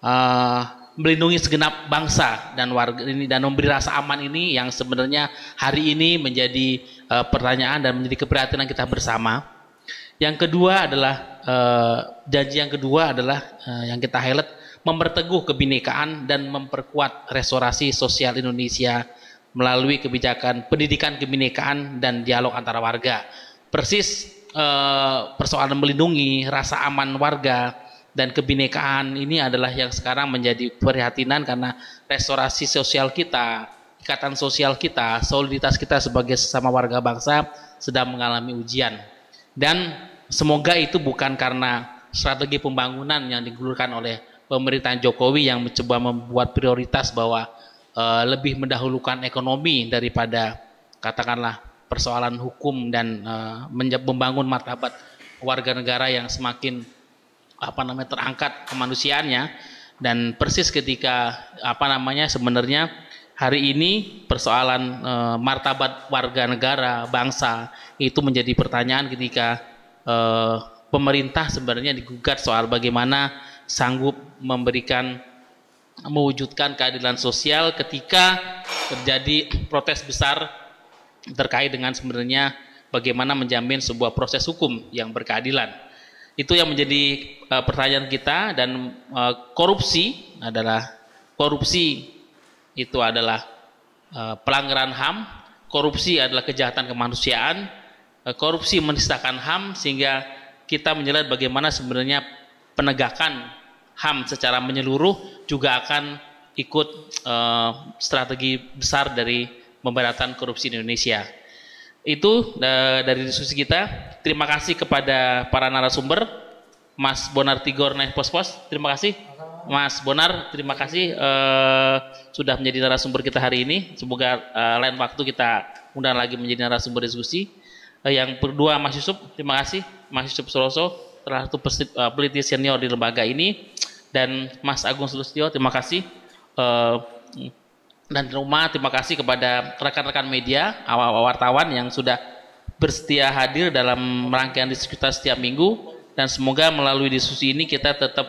Uh, melindungi segenap bangsa dan warga ini dan memberi rasa aman ini yang sebenarnya hari ini menjadi uh, pertanyaan dan menjadi keprihatinan kita bersama. Yang kedua adalah uh, janji yang kedua adalah uh, yang kita highlight memperteguh kebinekaan dan memperkuat restorasi sosial Indonesia melalui kebijakan pendidikan kebinekaan dan dialog antara warga. Persis eh, persoalan melindungi rasa aman warga dan kebinekaan ini adalah yang sekarang menjadi perhatian karena restorasi sosial kita, ikatan sosial kita, soliditas kita sebagai sesama warga bangsa sedang mengalami ujian. Dan semoga itu bukan karena strategi pembangunan yang digulirkan oleh pemerintahan Jokowi yang mencoba membuat prioritas bahwa uh, lebih mendahulukan ekonomi daripada katakanlah persoalan hukum dan uh, membangun martabat warga negara yang semakin apa namanya terangkat kemanusiaannya dan persis ketika apa namanya sebenarnya hari ini persoalan e, martabat warga negara bangsa itu menjadi pertanyaan ketika e, pemerintah sebenarnya digugat soal bagaimana sanggup memberikan mewujudkan keadilan sosial ketika terjadi protes besar terkait dengan sebenarnya bagaimana menjamin sebuah proses hukum yang berkeadilan. Itu yang menjadi uh, pertanyaan kita dan eh, korupsi adalah korupsi itu adalah eh, pelanggaran HAM, korupsi adalah kejahatan kemanusiaan, korupsi menistakan HAM sehingga kita menjelaskan bagaimana sebenarnya penegakan HAM secara menyeluruh juga akan ikut uh, strategi besar dari pemberantasan korupsi di Indonesia. Itu uh, dari diskusi kita. Terima kasih kepada para narasumber, Mas Bonar Tigor Naik Pos Pos. Terima kasih. Mas Bonar, terima kasih uh, sudah menjadi narasumber kita hari ini. Semoga uh, lain waktu kita undang lagi menjadi narasumber diskusi. Uh, yang kedua Mas Yusuf, terima kasih Mas Yusuf Soloso salah satu peliti eh, senior di lembaga ini dan Mas Agung Sulistyo terima kasih eh, dan rumah terima kasih kepada rekan-rekan media awal wartawan yang sudah bersedia hadir dalam rangkaian diskusi setiap minggu dan semoga melalui diskusi ini kita tetap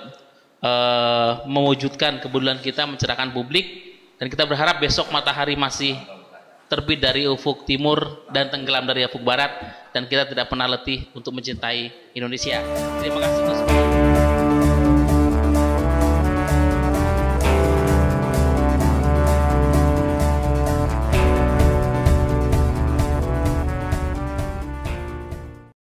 uh, mewujudkan kebetulan kita mencerahkan publik dan kita berharap besok matahari masih terbit dari ufuk timur dan tenggelam dari ufuk barat dan kita tidak pernah letih untuk mencintai Indonesia. Terima kasih